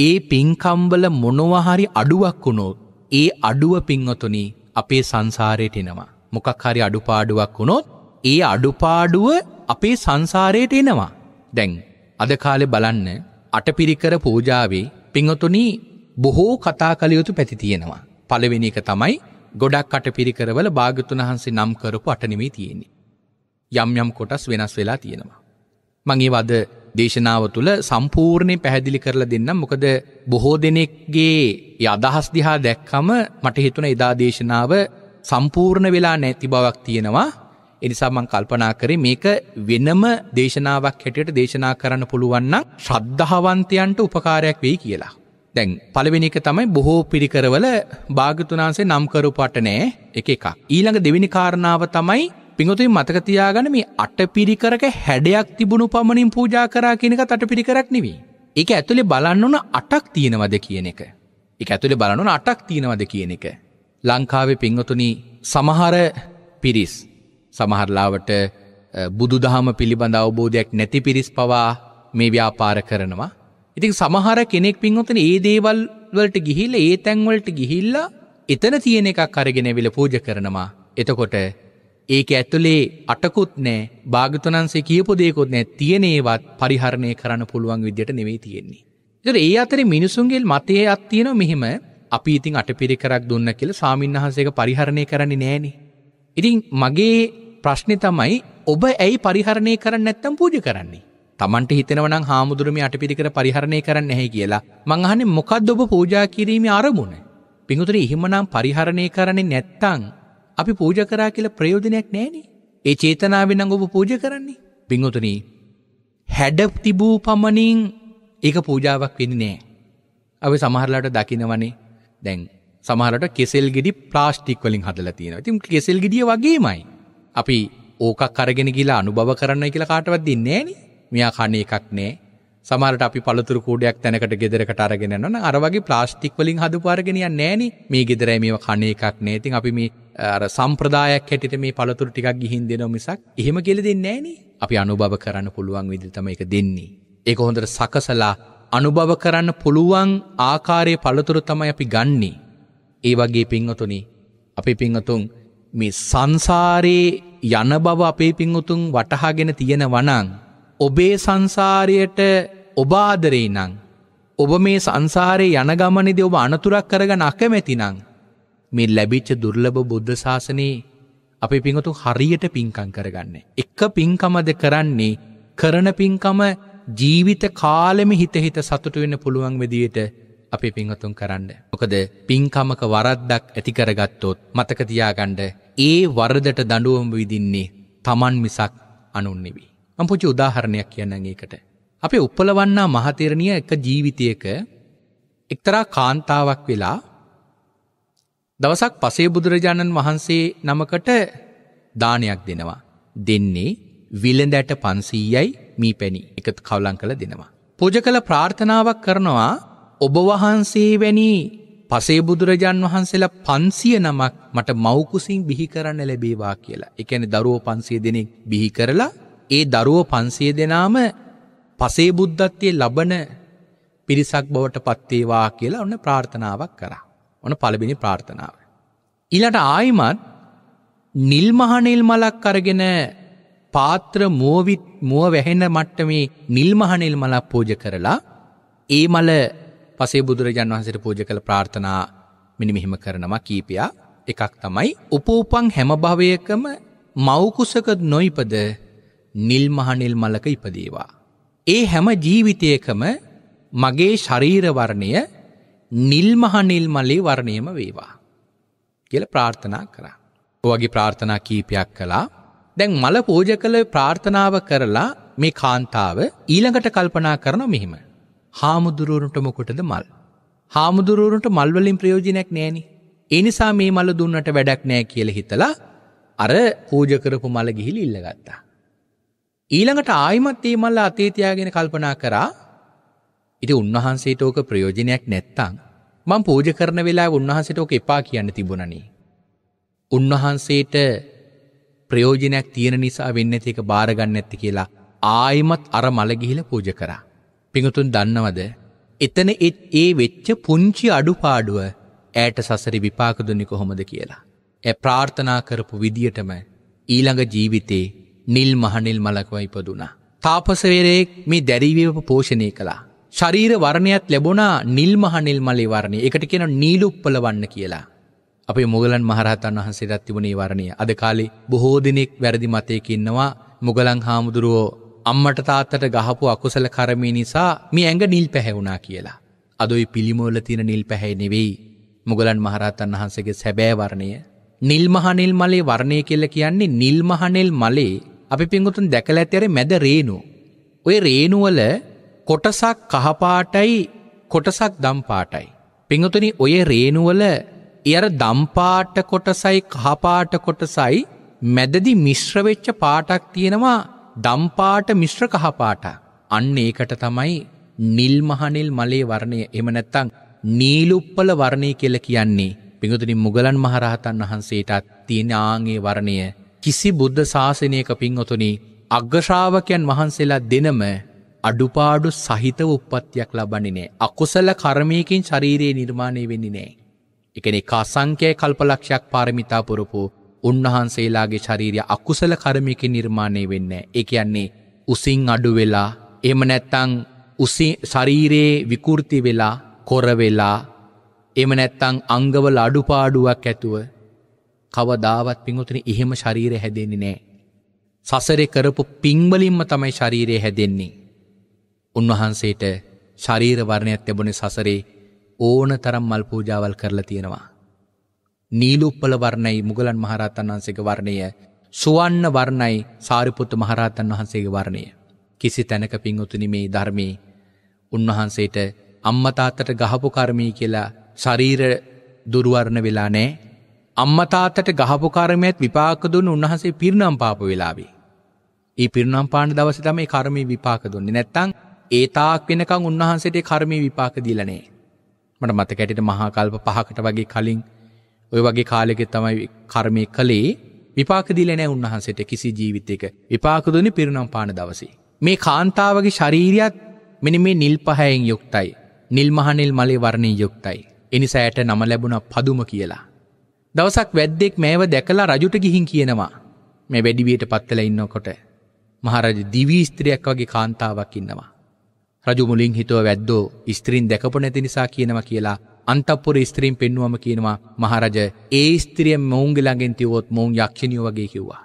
ඒ පිංකම්වල මොනවා හරි අඩුවක් වුණොත් ඒ අඩුව පිංවතුනි අපේ සංසාරයට එනවා. මොකක් හරි අඩුපාඩුවක් වුණොත් ඒ අඩුපාඩුව අපේ සංසාරයට එනවා. දැන් අද කාලේ බලන්න අටපිරිකර පූජාවේ පිංගතුනි බොහෝ කතා කළ යුතු පැති තියෙනවා. පළවෙනි එක තමයි ගොඩක් අටපිරිකරවල භාග්‍යතුන් වහන්සේ නම් කරපු අට නෙමෙයි තියෙන්නේ. යම් යම් කොටස් වෙනස් වෙලා තියෙනවා. මම ඒව අද දේශනාව තුළ සම්පූර්ණයෙන් පැහැදිලි කරලා දෙන්නම්. මොකද බොහෝ දෙනෙක්ගේ ඒ අදහස් දිහා දැක්කම මට හිතුණා එදා දේශනාව සම්පූර්ණ වෙලා නැති බවක් තියෙනවා. එනිසා මං කල්පනා කරේ මේක වෙනම දේශනාවක් හැටියට දේශනා කරන්න පුළුවන්නම් ශ්‍රද්ධාවන්තයන්ට උපකාරයක් වෙයි කියලා. දැන් පළවෙනි එක තමයි බොහෝ පිරිකරවල භාගතුනාන්සේ නම් කරපුවට නෑ එක එකක්. ඊළඟ දෙවෙනි කාරණාව තමයි පිඟුතුන් මතක තියාගන්න මේ අටපිරිකරක හැඩයක් තිබුණු පමණින් පූජා කරා කියන එකත් අටපිරිකරක් නෙවෙයි. ඒක ඇතුලේ බලන්න ඕන අටක් තියෙනවද කියන එක. ඒක ඇතුලේ බලන්න ඕන අටක් තියෙනවද කියන එක. ලංකාවේ පිඟුතුනි සමහර පිරිස් සමහරලාවට බුදුදහම පිළිබඳ අවබෝධයක් නැති පිරිස් පවා මේ ව්‍යාපාර කරනවා. ඉතින් සමහර කෙනෙක් පින්වතන ඒ දේවල් වලට ගිහිල්ල ඒ තැන්වලට ගිහිල්ලා එතන තියෙන එකක් අරගෙනවිල පූජ කරනවා. එතකොට ඒක ඇතුලේ අටකුත් නෑ භාගතනන්සේ කියපු දෙයකුත් නෑ තියෙනේවත් පරිහරණය කරන්න පුළුවන් විදියට නෙවෙයි තියෙන්නේ. ඒතර ඒ අතරේ මිනිසුන්ගේ මතයේ අත් තියෙනවා මෙහිම අපි ඉතින් අටපිරිකරක් දුන්න කියලා ස්වාමින්වහන්සේක පරිහරණය කරන්නේ නෑනේ. ඉතින් මගේ ප්‍රශ්නය තමයි ඔබ ඇයි පරිහරණය කරන්න නැත්තම් පූජ කරන්නේ. තමන්ට හිතනවනම් හාමුදුරම අටපිරිකර පරිහරණය කරන්න නැහැ කියලා මං අහන්නේ මොකද්ද ඔබ පූජා කිරීමේ අරමුණ? පිඟුතුනේ එහෙමනම් පරිහරණය කරන්නේ නැත්තම් අපි පූජ කරා කියලා ප්‍රයෝජනයක් නැහනේ. ඒ චේතනාවෙන් නම් ඔබ පූජ කරන්නේ. පිඟුතුනේ හැඩ තිබූ පමණින් ඒක පූජාවක් වෙන්නේ නැහැ. අපි සමහරලාට දකිනවනේ දැන් සමහරට කෙසෙල් ගෙඩි ප්ලාස්ටික් වලින් හදලා තියෙනවා. ඉතින් කෙසෙල් ගෙඩිය වගේමයි. අපි ඕකක් අරගෙන ගිලා අනුභව කරන්න කියලා කාටවත් දෙන්නේ නෑනේ. මෙයා කණ එකක් නෑ. සමහරට අපි පළතුරු කූඩයක් තැනකට ගෙදරකට අරගෙන යනවා නම් අර වගේ ප්ලාස්ටික් වලින් හදපු අරගෙන යන්නේ නෑනේ. මේ ගෙදරයි මේව කණ එකක් නෑ. ඉතින් අපි මේ අර සම්ප්‍රදායක් හැටියට මේ පළතුරු ටිකක් ගිහින් දෙනවා මිසක් එහෙම කියලා දෙන්නේ නෑනේ. අපි අනුභව කරන්න පුළුවන් විදිහට තමයි ඒක දෙන්නේ. ඒක හොඳට සකසලා අනුභව කරන්න පුළුවන් ආකාරයේ පළතුරු තමයි අපි ගන්නේ. ඒ වගේ පින්වතුනි, අපි පින්වතුන් මේ සංසාරයේ යන බව අපේ පිංඋතුන් වටහාගෙන තියෙන වනං. ඔබේ සංසාරයට ඔබාදරේ නං. ඔබ මේ සංසාරයේ යන ගමනිද ඔබ අනතුරක් කරගන අකමැති නං. මේ ලැබිච්ච දුර්ලභ බුද්ධ ශාසනයේ අපි පිංහතු හරියට පින්කං කරගන්න. එක්ක පින්කමද කරන්නේ කරන පින්කම ජීවිත කාලෙම හිතහිත සතුට වෙන්න පුළුවන් වෙදියට අපි පිංහතුන් කරන්න. මොකද පින්කමක වරද්දක් ඇතිකරගත්තොත් මතකතියාගණ්ඩ ඒ වරදට දඩුවම විදින්නේ තමන් මිසක් අනුන්නෙවී. අම්පුචි උදාහරණයක් කියන්න ඒකට. අපේ උපලවන්නා මහතෙරණිය එක ජීවිතයක එක්තරා කාන්තාවක් වෙලා දවසක් පසේ බුදුරජාණන් වහන්සේ නමකට දානයක් දෙනවා. දෙන්නේ විලඳැට පන්සීයයි මී පැණි එකත් කවලං කළ දෙනවා. පෝජ කළ ප්‍රාර්ථනාවක් කරනවා ඔබ වහන්සේ වැනි පසේ බුදුරජාන් වහන්සේලා පන්සිය නමක් මට මෞකුසින් බිහි කරන්න ලැබේවා කියලා. එකැන දරුව පන්සිය දෙනෙක් බිහි කරලා ඒ දරුව පන්සිය දෙනාම පසේ බුද්ධත්වය ලබන පිරිසක් බවට පත්වේවා කියලා ඔන්න ප්‍රාර්ථනාවක් කරා. ඕන පළබිනි ප්‍රාර්ථනාව. ඊලට ආයිමත් නිල්මහනිල් මලක් අරගෙන පාත්‍ර මෝවිත් මුව වැහෙන මට්ටමේ නිල්මහනිල් මලක් පෝජ කරලා ඒ මල පසේ බුදුරජන් වහන්සට පූජ කළ ප්‍රාර්ථනා මිනිමිහිම කරනවා කීපයා එකක් තමයි උපූපන් හැම භවයකම මවකුසක නොයිපද නිල්මහනිල් මලක ඉපදේවා. ඒ හැම ජීවිතයකම මගේ ශරීරවර්ණය නිල්මහනිල් මලේ වර්ණයම වේවා. කියල ප්‍රාර්ථනා කරා. ඔවගේ ප්‍රාර්ථනා කීපයක් කලා දැන් මල පූජ කළ ප්‍රාර්ථනාව කරලා මේ කාන්තාව ඊළඟට කල්පනා කරන මෙහිම. හාමුදුරුවරුන්ට මොකොටද මල්. හාමුදුරුවරුන්ට මල්වලින් ප්‍රයෝජනයක් නෑනි. එනිසා මේ මල දුන්නට වැඩක් නෑ කියල හිතලා අර පූජකරපු මල ගිහිලි ඉල්ලගත්තා. ඊළඟට ආයිමත් ඒ මල්ල අතේතියාගෙන කල්පනා කරා ඉති උන්වහන්සේට ඕක ප්‍රයෝජනයක් නැත්තං මං පූජ කරන වෙලා උන්වහන්සට ඕක එපා කියන්න තිබුණනී. උන්වහන්සේට ප්‍රයෝජනයක් තියෙන නිසා වෙන්න ඒක බාරගන්න ඇත්ති කියලා ආයිමත් අර මලගිහිල පූජ කරා. පිඟුතුන් දන්නවද. එතන ඒ වෙච්ච පුංචි අඩුපාඩුව ඇයට සසරි විපාක දුන්නේ කොහොමද කියලා. ඇ ප්‍රාර්ථනා කරපු විදියටම ඊළඟ ජීවිතේ නිල් මහනිල් මලකව ඉපදුනා. තාපසවරයෙක් මේ දැරීවව පෝෂණය කළා. ශරීර වර්ණයත් ලැබුණා නිල් මහනිල් මලේ වරණය එකට කියෙන නීලුප්පල වන්න කියලා. අපේ මුගලන් මහරහතන් වහන්සේටත් තිබුණේ වරණය අද කාලේ බොහෝ දෙනෙක් වැරදි මතයකින්නවා මුගලං හාමුදුරුවෝ අම්මට තාත්තට ගහපු අකුසල කරමේ නිසා මේ ඇඟ නිල් පැහැවුණා කියලා. අදොයි පිළිමෝල තියෙන නිල් පැහැ නෙවෙයි මුගලන් මහරහතන් වහන්සේගේ සැබෑවරණය නිල්මහනෙල් මලේ වර්ණය කියල කියන්නේ නිල්මහනෙල් මලේ අපි පින්ගුතුන් දැකල ඇතෙර මැද රේනු. ඔය රේනුවල කොටසක් කහපාටයි කොටසක් දම්පාටයි. පිංහතුනි ඔය රේනුවල එර දම්පාට කොටසයි කහපාට කොටසයි මැදදි මිශ්‍රවෙච්ච පාටක් තියෙනවා දම්පාට මිශ්‍ර කහපාට අන්න ඒකට තමයි නිල්මහනිල් මලේ වර්ණය එම නැත්තං නීලුප්පල වර්ණය කෙල කියන්නේ පිඟුතුනි මුගලන් මහරහතන් වහන්සේටත් තියෙන ආගේ වර්ණය කිසි බුද්ධ ශාසනයක පින්වතුනි අග්‍රශාවකයන් වහන්සේලා දෙනම අඩුපාඩු සහිත උප්පත්තියක් ලබන්නේ නෑ. අකුසල කර්මයකින් ශරීරයේ නිර්මාණය වෙන්නේ නෑ. එකනේ කාසංකය කල්පලක්ෂයක් පාරමිතා පුරපු උන්වහන්සේලාගේ ශරීරය අකුසල කර්මික නිර්මාණය වෙන්න. ඒ කියන්නේ උසින් අඩු වෙලා එහෙම නැත්තං ශරීරයේ විකෘති වෙලා කොර වෙලා එම නැත්තං අංගවල අඩුපාඩුවක් ඇතුව කවදාවත් පිංගුතුනි එහෙම ශරීරය හැදෙන්නේ නෑ. සසරේ කරපු පිංවලින්ම තමයි ශරීරය හැදෙන්නේ. උන්වහන්සේට ශරීර වර්ණයක් තිබුණේ සසරේ ඕන තරම් මල් පූජාවල් කරලා තියෙනවා. නීලුප්පල වර්ණයි මුගලන් මහරහතන් වහන්සේගේ වර්ණය සුවන්න වර්ණයි සාරිපුත්ත මහරහතන් වහන්සේගේ වර්ණය. කිසි තැනක පින්වතුනි මේ ධර්මයේ උන්වහන්සේට අම්මතාත්තට ගහපු කර්මී කියලා ශරීර දුරුවරණ වෙලා නෑ අම්මතාතට ගහපු කර්මයත් විපාක දුන්න උන්වහන්සේ පිරිනම් පාප වෙලාවේ. ඒ පිරිනම් පාන දවස තමයි කර්මී විපාක දුන්නේ. නැත්තම් ඒ තාක් වෙනකන් උන්වහන්සේට කර්මී විපාක දීලා නෑ. මට මතකයට මහා කල්ප පහකට වගේ කලින් ඔය වගේ කාලෙක තමයි කර්මය කළේ විපාකදිලනෑ උන්වහන්සට කිසි ජීවිතයක විපාකදුනි පිරුණම් පාන දවසේ. මේ කාන්තාවගේ ශරීරයත් මෙනි මේ නිල් පහැයෙන් යුක්තයි. නිල්මහනිල් මලේ වරණය යුක්තයි. එනිසෑයට නම ලැබුණ පදුම කියලා. දවසක් වැද්දෙක් මේව දැකලා රජුට ගිහින් කියනවා. මේ වැඩිවියට පත්තල ඉන්නකොට. මහරජ දිවීස්ත්‍රයක් වගේ කාන්තාවක් ඉන්නවා. රජු මුලින් හිතුව වැද්දෝ ස්ත්‍රීන් දැකපු නැති නිසා කියනවා කියලා අන්තපුර ස්ත්‍රීන් පෙන්නුවම කියනවා මහරජ ඒ ස්ත්‍රිය මොවුන්ගේ ළඟෙන් තියවොත් මොවුන් යක්ෂණිය වගේ කිව්වා.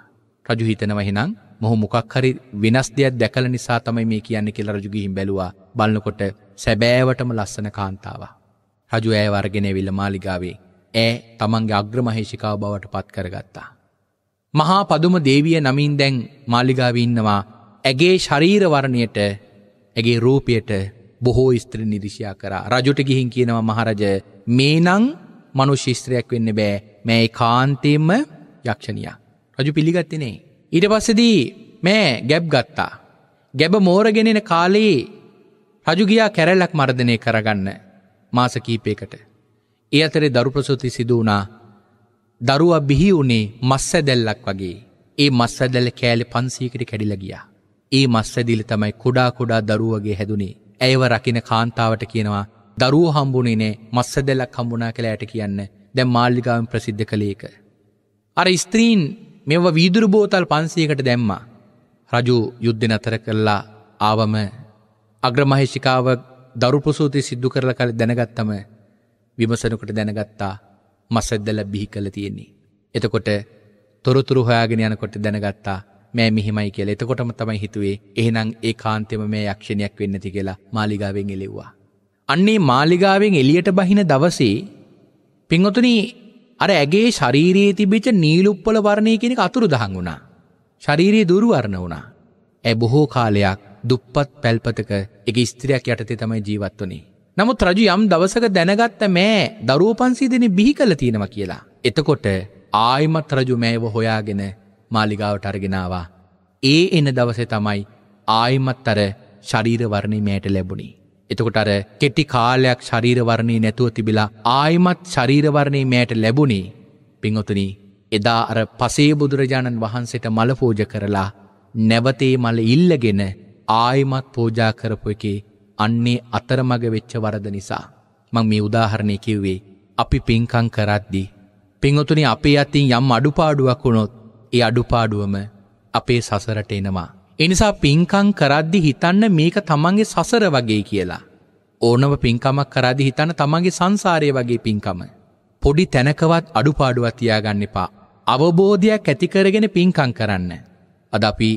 රජු හිතනවා එහෙනම් මොහු මොකක් හරි වෙනස් දෙයක් දැකලා නිසා තමයි මේ කියන්නේ කියලා රජු ගිහින් බැලුවා. බලනකොට සැබෑවටම ලස්සන කාන්තාවක්. රජු ඇයව අරගෙන ඇවිල්ලා මාලිගාවේ ඈ තමන්ගේ අග්‍රමහේෂිකාව බවට පත් කරගත්තා. මහා පදුම දේවිය නමින් දැන් මාලිගාවේ ඉන්නවා. ඇගේ ශරීර වර්ණයට ඇගේ රූපයට බොහෝ ස්ත්‍ර නිරිෂයා කරා රජුට ගිහින් කියනවා මහරජය මේනං මනු ශිස්ත්‍රයක් වෙන්න බෑ මෑ කාන්තයෙන්ම යක්ෂණිය. රජු පිළිගත්තිනේ. ඊට පස්සදී මෑ ගැබ් ගත්තා. ගැබ මෝරගෙනෙන කාලයේ රජුගියා කැරැල්ලක් මර්ධනය කරගන්න මාස කීපයකට. ඒ අතරේ දරුප්‍රසූති සිදුවනා දරුවා බිහි වුණේ මස්ස දැල්ලක් වගේ. ඒ මස්ස දැල්ල කෑලි පන්සීකට කැඩිල ගියා. ඒ මස්සදිල තමයි කුඩා කොඩා දරුවගේ හැදුනේ ඇයව රකින කාන්තාවට කියනවා දරුව හම්බුණනේ මස්ස දෙලක් හම්බුනා කළ ඇයට කියන්න දැම් මාල්ලිකාවෙන් ප්‍රසිද්ධ කළේක. අර ස්ත්‍රීන් මෙව වීදුර බෝතල් පන්සයකට දැම්මා. රජු යුද්ධ නතර කරලා ආවම අග්‍රමහේෂිකාව දරුපසූති සිද්ධු කරල කළ දැනගත්තම විමසනකට දැනගත්තා මසද්දල බිහි කළ තියෙන්නේ. එතකොට තොරතුරු හොයාගෙන යනකොට දැනගත්තා මෑ මෙහෙමයි කියලා. එතකොටම තමයි හිතුවේ එහෙනම් ඒ කාන්තෙම මේ යක්ෂණියක් වෙන්න ති කියලා මාලිගාවෙන් එලෙව්වා. අන්නේ මාලිගාවෙන් එළියට බහින දවසේ පින්වතුනි අර ඇගේ ශරීරයේ තිබිච්ච නීලුප්පල වර්ණය කියන එක අතුරුදහන් වුණා. ශාරීරියේ දුර්වර්ණ වුණා. ඇ බොහෝ කාලයක් දුප්පත් පැල්පතක එක ස්ත්‍රියක් යටතේ තමයි ජීවත් වුණේ. නමුත් රජු යම් දවසක දැනගත්ත මෑ දරුවෝ 500 දෙනෙක් බිහි කළ තියෙනවා කියලා. එතකොට ආයිමත් රජු මෑව හොයාගෙන මාලිගාවට අරගෙනවා. ඒ එන දවසේ තමයි ආයිමත් අර ශරීරවරණය මෑයට ලැබුණි. එතකොට අර කෙටි කාලයක් ශරීරවරණී නැතුව තිබිලා ආයිමත් ශරීරවරණී මෑයට ලැබුණි පිංහොතුනි එදා අර පසේ බුදුරජාණන් වහන්සේට මල පෝජ කරලා නැවතේ මල ඉල්ලගෙන ආයිමත් පෝජා කරපු එකේ අන්නේ අතරමග වෙච්ච වරද නිසා. මං මේ උදාහරණය කිව්වේ අපි පින්කං කරද්දි. පිංහොතුනි අපේ අතින් යම් අඩුපාඩුවක් වුණොත් ඒ අඩුපාඩුවම අපේ සසරට එනවා. එනිසා පින්කං කරද්දි හිතන්න මේක තමන්ගේ සසර වගේ කියලා. ඕනම පින්කමක් කරදි හිතන්න තමන්ගේ සංසාරය වගේ පින්කම. පොඩි තැනකවත් අඩුපාඩුවත් තියාගන්න එපා. අවබෝධයක් ඇතිකරගෙන පින්කං කරන්න. අද අපි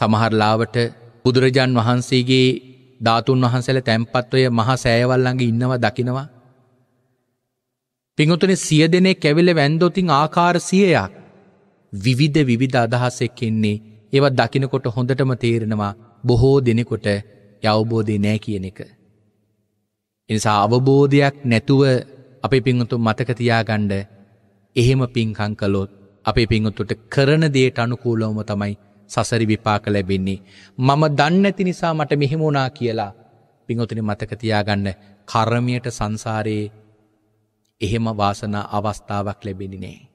සමහරලාවට බුදුරජාන් වහන්සේගේ ධාතුන් වහන්සේල තැන්පත්වය මහා සෑයවල්ලඟ ඉන්නවා දකිනවා. පිංහතුන සිය දෙනෙක් කැවිල වැන්දෝතින් ආකාර සියයක්. විවිධ විවිධ අදහසෙක් එන්නේ ඒවත් දකිනකොට හොඳටම තේරෙනවා බොහෝ දෙනෙකොට යවබෝධය නෑ කියන එක. එනිසා අවබෝධයක් නැතුව අපේ පිංහුතු මතකතියාගණ්ඩ එහෙම පින්කං කලොත් අපේ පිංහුතුට කරන දේට අනුකූලවම තමයි සසරි විපාක ලැබෙන්නේ. මම දන්නැති නිසා මට මෙහෙමුණා කියලා පිංහොතුනි මතකතියාගන්න කරමියට සංසාරයේ එහෙම වාසනා අවස්ථාවක් ලැබෙනි නෑ.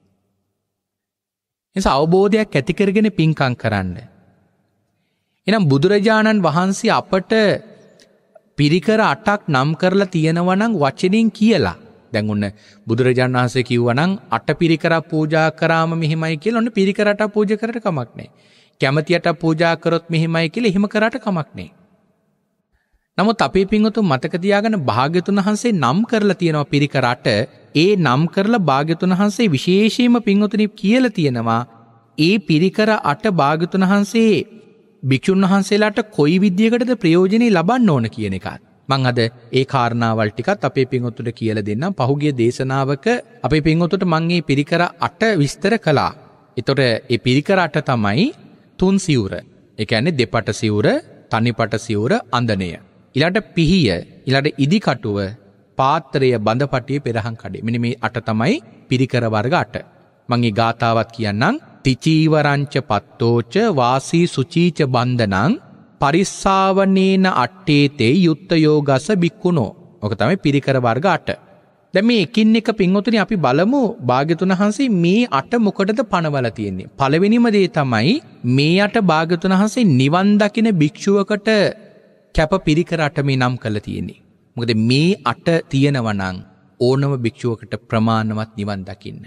එස අවබෝධයක් ඇතිකරගෙන පින්කං කරන්න. එනම් බුදුරජාණන් වහන්සේ අපට පිරිකර අටක් නම් කරලා තියෙනවනං වචනින් කියලා. දැන් ඔන්න බුදුරජාණන් වහන්සේ කිව්වනම් අට පිරිකරක් පූජා කරාම මෙහෙමයි කියලා ඔන්න පිරිකරට පූජා කරට කමක් නැහැ. කැමැතියට පූජා කරොත් මෙහෙමයි කියලා එහෙම කරාට කමක් නැහැ. නමුත් අපේ පින්වතුන් මතක තියාගෙන භාග්‍යතුන් වහන්සේ නම් කරලා තියෙනවා පිරිකරට ඒ නම් කරලා භාග්‍යතුන් වහන්සේ විශේෂයෙන්ම පින්වතුනි කියලා තියෙනවා ඒ පිරිකර අට භාග්‍යතුන් වහන්සේ භික්ෂුන් වහන්සේලාට කොයි විදියකටද ප්‍රයෝජනෙ ලබන්න ඕන කියන එකත් මං අද ඒ කාරණාවල් ටිකත් අපේ පින්වතුන්ට කියලා දෙන්නම් පහුගිය දේශනාවක අපේ පින්වතුන්ට මං මේ පිරිකර අට විස්තර කළා. ඒතොර ඒ පිරිකර අට තමයි තුන් සිවුර. ඒ කියන්නේ දෙපට සිවුර, තනිපට සිවුර, අඳණය. ඉලට පිහිය ඉලට ඉදිකටුව පාත්‍රය බඳපටිය පෙරහන් කඩේ මෙනි මේ අට තමයි පිරිකර වර්ග අට. මගේ ගාථාවත් කියන්නම් තිචීවරංච පත්තෝච වාසී සුචීච බන්ධනං පරිස්සාවනේන අට්ටේතේ යුත්තයෝගස බික්කුණෝ ඕක තමයි පිරිකර වර්ග අට. දැ මේ එකින් එක පින්වතුනි අපි බලමු භාගතුන් වහන්සේ මේ අට මොකටද පනවල තියෙන්නේ. පළවෙනිම දේ තමයි මේ අට භාගතුන් වහන්සේ නිවන් දකින භික්ෂුවකට කැප පිරිකර අට මේ නම් කළ තියෙන්නේ. මොකද මේ අට තියෙනවනං ඕනම භික්‍ෂුවකට ප්‍රමාණවත් නිවන් දකින්න.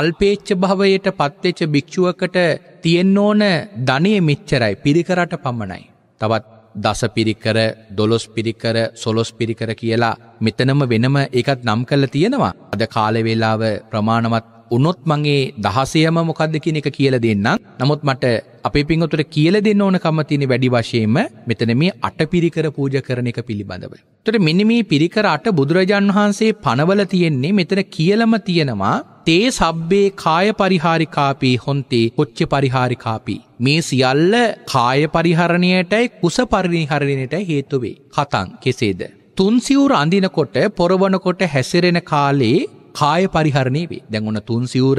අල්පේච්ච භවයට පත්වෙච්ච භික්‍ෂුවකට තියෙන් ඕන ධනය මෙච්චරයි පිරිකරට පමණයි. තවත් දස පිරිකර දොළොස් පිරිකර සොලොස් පිරිකර කියලා මෙතනම වෙනම එකත් නම් කල්ල තියෙනවා. අද කාලවෙලාව ප්‍රමාණවත් උනොත් මගේ දහසයම මොකක්ද කියන එක කියල දෙන්නම්. නමුත් මට අපේ පින්වතුන්ට කියලා දෙන්න ඕනකම තියෙන වැඩි වශයෙන්ම මෙතන මේ අටපිරිකර පූජා කරන එක පිළිබඳව. එතකොට මෙන්න මේ පිරිකර අට බුදුරජාන් වහන්සේ පනවල තියෙන්නේ මෙතන කියලම තියෙනවා තේ සබ්බේ කාය පරිහාරිකාපී හොන්තේ කොච්ච පරිහාරිකාපී මේ සියල්ල කාය පරිහරණයටයි කුස පරිහරණයට හේතු වේ. කතං කෙසේද? තුන් සිවුර අඳිනකොට පොරවනකොට හැසිරෙන කාලේ කාය පරිහරණය වේ. දැන් ඔන්න තුන් සිවුර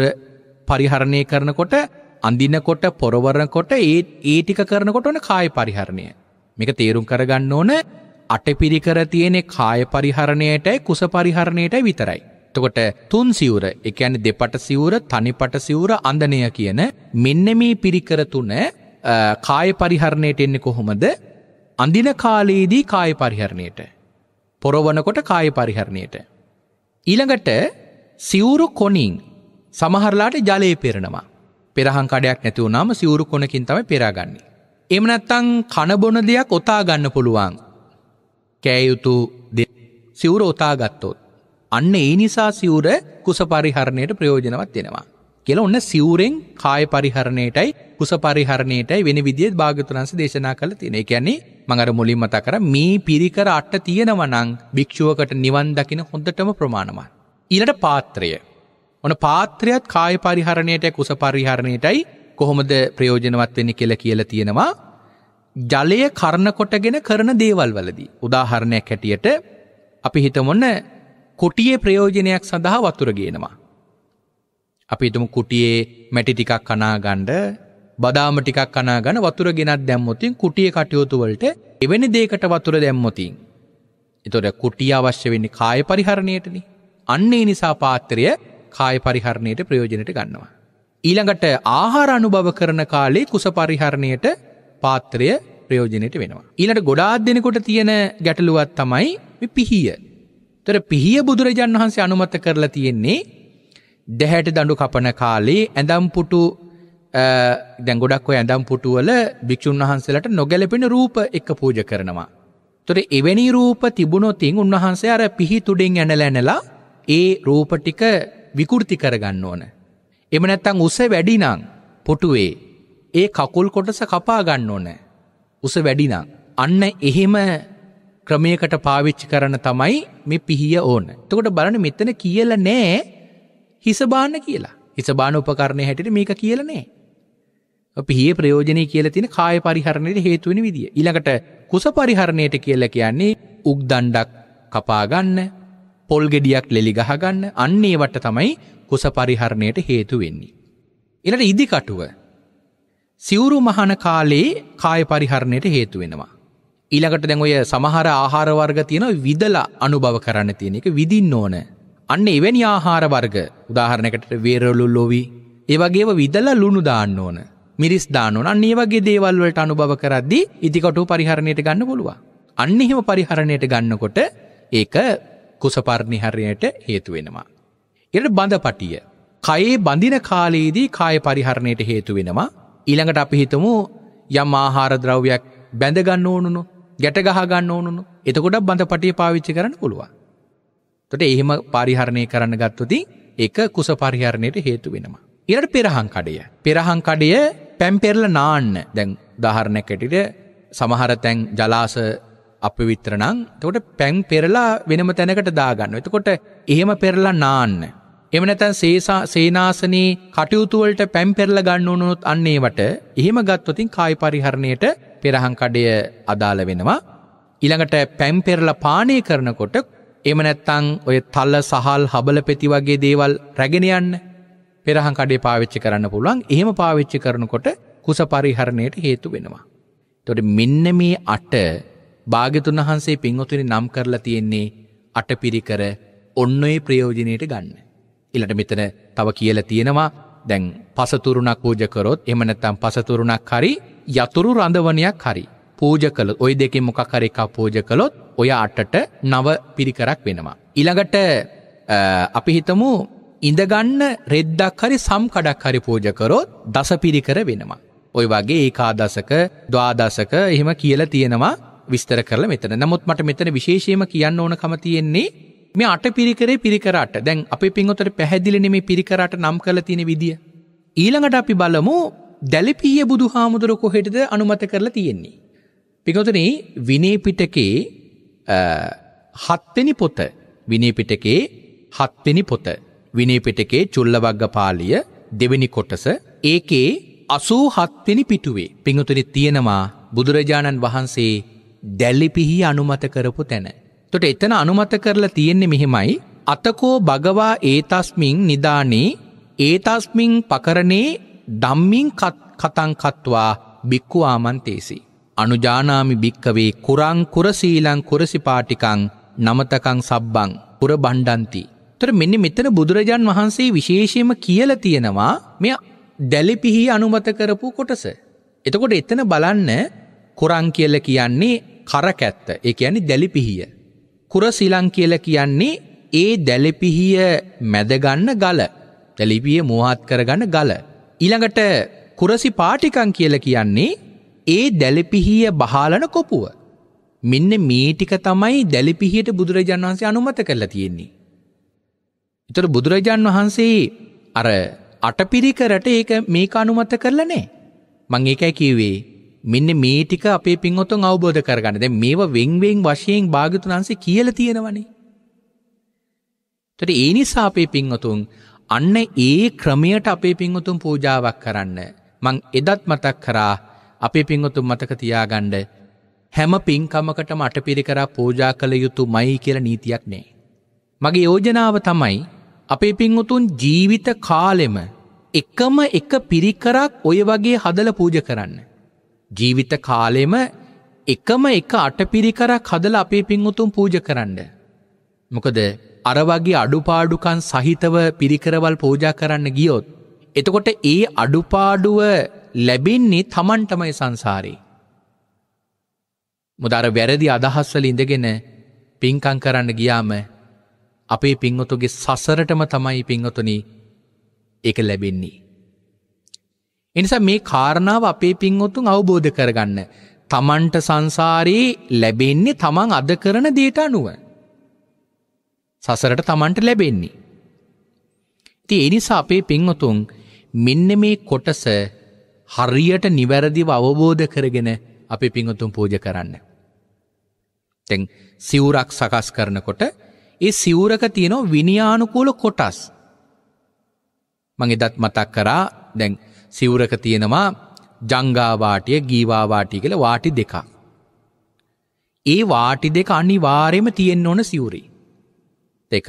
පරිහරණය කරනකොට අඳිනකොට පොරවරනකොට ඒ ඒ ටික කරනකොට ඕන කාය පරිහරණය. මේක තේරුම් කරගන්න ඕන අටපිරිකර තියෙන කාය පරිහරණයටයි කුස පරිහරණයටයි විතරයි. එතකොට තුන් සිවුර, ඒ කියන්නේ දෙපට සිවුර, තනිපට සිවුර, අඳණය කියන මෙන්න මේ පිරිකර තුන කාය පරිහරණයට එන්නේ කොහොමද? අඳින කාලයේදී කාය පරිහරණයට. පොරවනකොට කාය පරිහරණයට. ඊළඟට සිවුරු කොණින් සමහරලාට ජලයේ පෙරනවා. පෙරහං කඩයක් නැතිව නම සිවුරු කොනකින් තමයි පෙරාගන්නේ. එම නැත්තං කනබොන දෙයක් ඔතා ගන්න පුළුවන්. කෑයුතු සිවුර ඔතාගත්තොත්. අන්න ඒ නිසා සිවුර කුස පරිහරණයට ප්‍රයෝජනවත් වෙනවා. කියල ඔන්න සිවුරෙන් කාය පරිහරණයටයි කුස පරිහරණයටයි වෙන විදිියත් භාගතුරන්ස දේශනා කළ තින එකැන්නේ මඟර මුලින් මත කර මේ පිරිකර අට්ට තියෙනවනං භික්‍ෂුවකට නිවන් දකින හොඳටම ප්‍රමාණවා. ඊලට පාත්‍රය ඕන පාත්‍රයත් කාය පරිහරණයට කුස පරිහරණයටයි කොහොමද ප්‍රයෝජනවත් වෙන්න කෙල කියල තියෙනවා. ජලය කරණකොටගෙන කරන දේවල් වලදී. උදාහරණයක් හැටියට අපි හිතමොන්න කොටියේ ප්‍රයෝජනයක් සඳහා වතුරගෙනවා. අපි හිතමු කුටියේ මැටි ටිකක් කනාගණ්ඩ බදාම ටිකක් කනාගන වතුර ගෙනත් දැම්මොතින් කුටිය කටයුතු වලට එවැනි දේකට වතුර දැම්මොතින්. එතොට කුටිය අවශ්‍ය වෙන්නේ කාය පරිහරණයටනි. අන්නේ නිසා පාත්‍රය කාය පරිහරණයට ප්‍රයෝජනයට ගන්නවා. ඊළඟට ආහාර අනුභව කරන කාලේ කුස පරිහරණයට පාත්‍රය ප්‍රයෝජනයට වෙනවා. ඊළට ගොඩාත් දෙනකොට තියෙන ගැටලුවත් තමයි පිහිය. තොර පිහිය බුදුරජාන් වහන්සේ අනුමත කරලා තියෙන්නේ දැහැට දඩු කපන කාලේ ඇඳම්පුටු දැන් ගොඩක් ඔය ඇඳම්පුටුවල භික්‍ෂූන් වහන්සේලට නොගැලපෙන රූප එක පූජ කරනවා. තොර එවැනි රූප තිබුණොතින් උන්වහන්සේ අර පිහි තුඩින් ඇනලැනලා ඒ රූප ටික විකෘති කරගන්න ඕන. එම නැත්තං උස වැඩිනං පොටුවේ ඒ කකුල් කොටස කපා ගන්න ඕන. උස වැඩිනං. අන්න එහෙම ක්‍රමයකට පාවිච්චි කරන තමයි මේ පිහිය ඕන. තකොට බලන මෙතන කියල නෑ හිසබාන්න කියලා. හිසබාන උපකරණය හැටිට මේක කියල නෑ. පිහිය ප්‍රයෝජනය කියල තින කාය පරිහරණයට හේතුවෙන විදිිය. ඉළඟට කුස පරිහරණයට කියල කියන්නේ උක්දණ්ඩක් කපාගන්න පොල් ගෙඩියක් ලෙලි ගහගන්න අන්න ඒවට තමයි කුස පරිහරණයට හේතු වෙන්නේ. එලට ඉදිකටුව සිවුරු මහන කාලේ කාය පරිහරණයට හේතු වෙනවා. ඊළඟට දැන් ඔය සමහර ආහාර වර්ග තියෙනවා විදලා අනුභව කරන්න තියෙන එක විදින්න ඕන. අන්න එවැනි ආහාර වර්ග උදාහරණයකට වේරළු ලොවි ඒ වගේම විදලා ලුණු දාන්න ඕන. මිරිස් දාන්න ඕන. අන්න ඒ වගේ දේවල් වලට අනුභව කරද්දී ඉදිකටුව පරිහරණයට ගන්න පුළුවන්. අන්න එහෙම පරිහරණයට ගන්නකොට ඒක කුසපරිහරණයට හේතු වෙනවා. ඊළඟ බඳපටිය. කයේ බඳින කාලයේදී කාය පරිහරණයට හේතු වෙනවා. ඊළඟට අපි හිතමු යම් ආහාර ද්‍රව්‍යයක් බැඳ ගන්න ඕනුනු, ගැට ගහ ගන්න ඕනුනු. එතකොට බඳපටිය පාවිච්චි කරන්න පුළුවන්. එතකොට එහෙම පරිහරණය කරන්න ගත්තොත් ඒක කුස පරිහරණයට හේතු වෙනවා. ඊළඟට පෙරහන් කඩය. පෙරහන් කඩය පැම් පෙරලා නාන්න. දැන් උදාහරණයක් ඇටියට සමහර තැන් ජලාශ අපවිත්‍ර නම් එතකොට පැන් පෙරලා වෙනම තැනකට දාගන්න. එතකොට එහෙම පෙරලා නාන්න. එහෙම නැත්නම් සේසා සේනාසනේ කටයුතු වලට පැන් පෙරලා ගන්න උනොත් අන්න ඒවට එහෙම ගත්තොතින් කාය පරිහරණයට පෙරහන් කඩය අදාළ වෙනවා. ඊළඟට පැන් පෙරලා පානය කරනකොට එහෙම නැත්නම් ඔය තල සහල් හබල පෙති වගේ දේවල් රැගෙන යන්න පෙරහන් කඩේ පාවිච්චි කරන්න පුළුවන්. එහෙම පාවිච්චි කරනකොට කුස පරිහරණයට හේතු වෙනවා. එතකොට මෙන්න මේ අට භාගතුන් වහන්සේ පින්වතුනි නම් කරලා තියෙන්නේ අටපිරිකර ඔන්න ඔය ප්‍රයෝජනයට ගන්න. ඊළඟ මෙතන තව කියලා තියෙනවා දැන් පසතුරුණක් පූජා කරොත් එහෙම නැත්නම් පසතුරුණක් හරි යතුරු රඳවණයක් හරි පූජා කළොත් ওই දෙකෙන් මොකක් හරි එකක් පූජා කළොත් ඔය අටට නව පිරිකරක් වෙනවා. ඊළඟට අපි හිතමු ඉඳගන්න රෙද්දක් හරි සම්කඩක් හරි පූජා කරොත් දසපිරිකර වෙනවා. ওই වගේ ඒකාදසක, ද්වාදසක එහෙම කියලා තියෙනවා විස්තර කරලා මෙතන. නමුත් මට මෙතන විශේෂයෙන්ම කියන්න ඕනකම තියෙන්නේ මේ අටපිරිකරේ පිරිකරාට. දැන් අපේ පින්වතට පැහැදිලි නෙමේ පිරිකරාට නම් කරලා තියෙන විදිය. ඊළඟට අපි බලමු දැලිපිය බුදුහාමුදුර කොහෙටද අනුමත කරලා තියෙන්නේ. පින්වතනි විනය පිටකේ හත්වෙනි පොත විනය පිටකේ හත්වෙනි පොත විනය පිටකේ චුල්ලවග්ගපාලිය දෙවෙනි කොටස ඒකේ 87 වෙනි පිටුවේ පින්වතුනි තියෙනවා බුදුරජාණන් වහන්සේ දැල්ලිපිහි අනුමත කරපු තැන. තොට එතන අනුමත කරලා තියෙන්නේ මෙහෙමයි අතකෝ භගවා ඒතස්මින් නිදානේ ඒතස්මින් පකරණේ දම්මින් කතංකත්වා බික්කු ආමන්තේසි. අනුජානාමි භික්කවේ කුරං කුරසීලං කුරසිපාටිකං නමතකං සබ්බං පුර බණ්ඩන්ති. තොර මෙන්න මෙතන බුදුරජාන් වහන්සේ විශේෂයම කියල තියෙනවා මෙ දැලිපිහි අනුමත කරපු කොටස. එතකොට එතන බලන්න කුරං කියල කියන්නේ කරකැත්ත ඒ ඇනි දැලිපිහිය. කුරසිලං කියල කියන්නේ ඒ දැලිපිහිය මැදගන්න ගල දැලිපිය මෝහත් කරගන්න ගල. ඊළඟට කුරසි පාටිකං කියල කියන්නේ ඒ දැලිපිහිය බහාලන කොපුුව. මෙන්න මේටික තමයි දැලිපිහියට බුදුරජාන් වහන්සේ අනුමත කරලා තියෙන්නේ. ඉතර බුදුරජාන් වහන්සේ අර අටපිරිකරට ඒක මේක අනුමත කරලනේ. මං ඒකයි කිව්වේ මෙන්න මේ ටික අපේ පින්වතුන් අවබෝධ කරගන්න. දැන් මේව වෙන්වෙන් වශයෙන් භාග්‍යතුන් වහන්සේ කියලා තියෙනවනේ. ඒතර ඒ නිසා අපේ පින්වතුන් අන්න ඒ ක්‍රමයට අපේ පින්වතුන් පූජාවක් කරන්න. මං එදත් මතක් කරා අපේ පින්වතුන් මතක තියාගන්න හැම පින්කමකටම අටපිරිකරක් පූජා කළ යුතුමයි කියලා නීතියක් නෑ. මගේ යෝජනාව තමයි අපේ පින්වතුන් ජීවිත කාලෙම එකම එක පිරිකරක් ඔය වගේ හදල පූජ කරන්න. ජීවිත කාලෙම එකම එක අටපිරිකරක් හදල අපේ පින්වුතුම් පූජ කරන්න. මොකද අරවගේ අඩුපාඩුකන් සහිතව පිරිකරවල් පෝජා කරන්න ගියොත්. එතකොට ඒ අඩුපාඩුව ලැබෙන්නේ තමන්ටමයි සංසාරී. මුදර වැරදි අදහස්වල ඉඳගෙන පින්කං කරන්න ගියාම අපේ පින්වතුගේ සසරටම තමයි පින්වතුනි එක ලැබෙන්නේ. එනිසා මේ කාරණාව අපේ පින්වොත්තුන් අවබෝධ කරගන්න. තමන්ට සංසාරයේ ලැබෙන්නේ තමන් අද කරන දේට අනුව. සසරට තමන්ට ලැබෙන්නේ. ඉතින් ඒ නිසා අපේ පින්වතුන් මෙන්න මේ කොටස හරියට නිවැරදිව අවබෝධ කරගෙන අපේ පින්වතුන් පූජ කරන්න. දැන් සිවුරක් සකස් කරනකොට ඒ සිවුරක තියෙන විනයානුකූල කොටස් මම එදත් මතක් කරා දැන් සිවුරක තියෙනවා ජංගාවාටය ගීවාවාටි කළ වාටි දෙකක්. ඒ වාටි දෙක අනිවාර්යම තියෙන්න ඕන සිවුරි. දෙක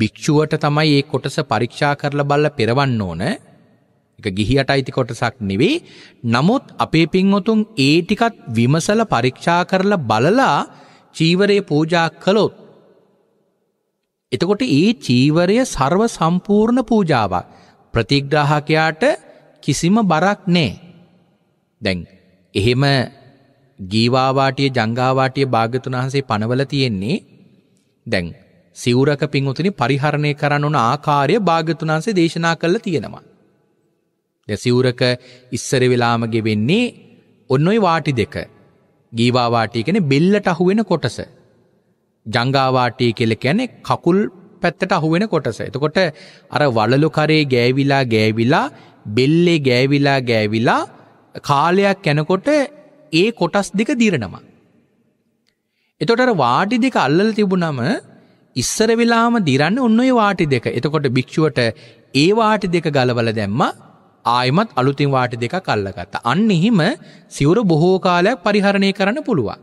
භික්‍ෂුවට තමයි ඒ කොටස පරීක්ෂා කරලා බල්ල පෙරවන්න ඕන එක ගිහියට අයිති කොටසක් නෙවේ නමුත් අපේ පින්වතුන් ඒ ටිකත් විමසල පරීක්ෂා කරලා බලලා චීවරය පූජා කළොත්. එතකොට ඒ චීවරය සර්ව සම්පූර්ණ පූජාවක් ප්‍රතිග්‍රාහකයාට කිසිම බරක් නෑ. දැන් එහෙම ගීවාවාටිය ජංගාවාටිය භාගතුන් වහන්සේ පනවල තියෙන්නේ දැන් සිවුරක පින්වතුනි පරිහරණය කරන්න ඕන ආකාරය භාගතුන් වහන්සේ දේශනා කළා තියෙනවා. දැන් සිවුරක ඉස්සර වෙලාම ගෙවෙන්නේ ඔන්න ඔය වාටි දෙක. ගීවාවාටිය කියන්නේ බෙල්ලට අහුවෙන කොටස. ජංගාවාටිය කියලා කියන්නේ කකුල් පැත්තට අහුවෙන කොටස. එතකොට අර වලලු කරේ ගෑවිලා ගෑවිලා බෙල්ලේ ගෑවිලා ගෑවිලා කාලයක් යනකොට ඒ කොටස් දෙක දිරනවා. එතකොට අර වාටි දෙක අල්ලලා තිබුණම ඉස්සර වෙලාම දිරන්නේ ඔන්න ඔය වාටි දෙක. එතකොට භික්ෂුවට ඒ වාටි දෙක ගලවලා දැම්මා ආයෙමත් අලුතින් වාටි දෙකක් අල්ලගත්තා. අන්න එහිම සිවුර බොහෝ කාලයක් පරිහරණය කරන්න පුළුවන්.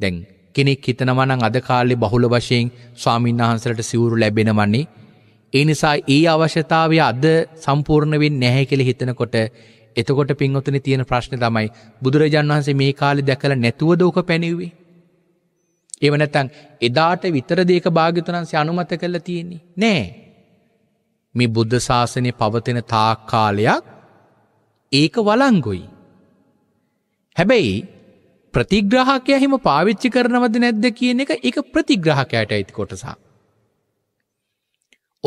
දැන් කෙනෙක් හිතනවා නම් අද කාලේ බහුල වශයෙන් ස්වාමීන් වහන්සේලාට සිවුරු ලැබෙනවන්නේ ඒ නිසා ඒ අවශ්‍යතාවය අද සම්පූර්ණවෙන් නැහැ කෙළ හිතනකොට එතකොට පින්වතන තියෙන ප්‍රශ්න තමයි බුදුරජාන් වහන්සේ මේ කාලි දැකළ නැතුව දෝක පැනිවේ. එවනැතන් එදාට විතර දේක භාගිතනන්සේ අනුමත කල්ල තියෙන්නේ නෑ. මේ බුද්ධ ශාසනය පවතින තාක් කාලයක් ඒක වලංගොයි. හැබැයි ප්‍රතිග්‍රහකය හිම පාවිච්චි කරනවද නැද්ද කියන එක එක ප්‍රතිග්‍රහකයට ඇති කොටසා.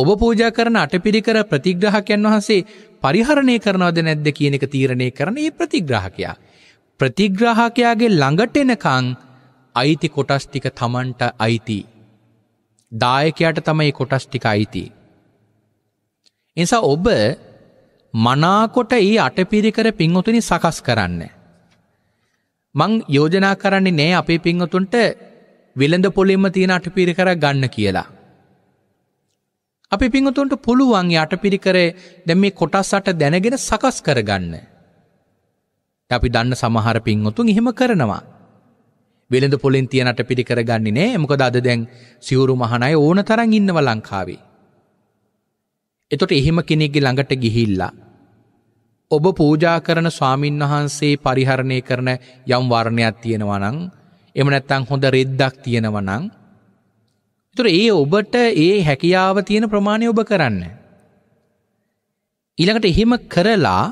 ඔබ පූජා කරන අටපිරිකර ප්‍රතිග්‍රහකයන් වහන්සේ පරිහරණය කරනවද නැද්ද කියන එක තීරණය කරන ඒ ප්‍රතිග්‍රහකයා. ප්‍රතිග්‍රහකයාගේ ළඟට එනකං අයිති කොටස් ටික තමන්ට අයිති. දායකයාට තමයි කොටස් ටික අයිති. එනිසා ඔබ මනාකොට ඒ අටපිරිකර පින්වතුනි සකස් කරන්න. මං යෝජනා කරන්නේ නෑ අපේ පින්වතුන්ට වෙළඳ පොලින්ම තියෙන අටපිරිකර ගන්න කියලා. අපි පිංහතුන්ට පුළුවන් යටපිරිකරේ දැ මේ කොටස්සට දැනගෙන සකස් කරගන්න. අපි දන්න සමහර පිංහොතුන් එහෙම කරනවා. වෙළඳ පොලින් තියනට පිරිකරගන්නේ නෑ මොකද අද දැන් සිවුරු මහනය ඕන තරන් ඉන්නව ලංකාවේ. එතොට එහෙම කෙනෙක්ගේ ළඟට ගිහිල්ලා. ඔබ පූජා කරන ස්වාමීන් වහන්සේ පරිහරණය කරන යම් වර්ණයක් තියෙනවනං එම නැත්තං හොඳ රෙද්දක් තියෙනවනං තුර ඒ ඔබට ඒ හැකියාව තියෙන ප්‍රමාණය ඔබ කරන්න. ඊළඟට එහෙම කරලා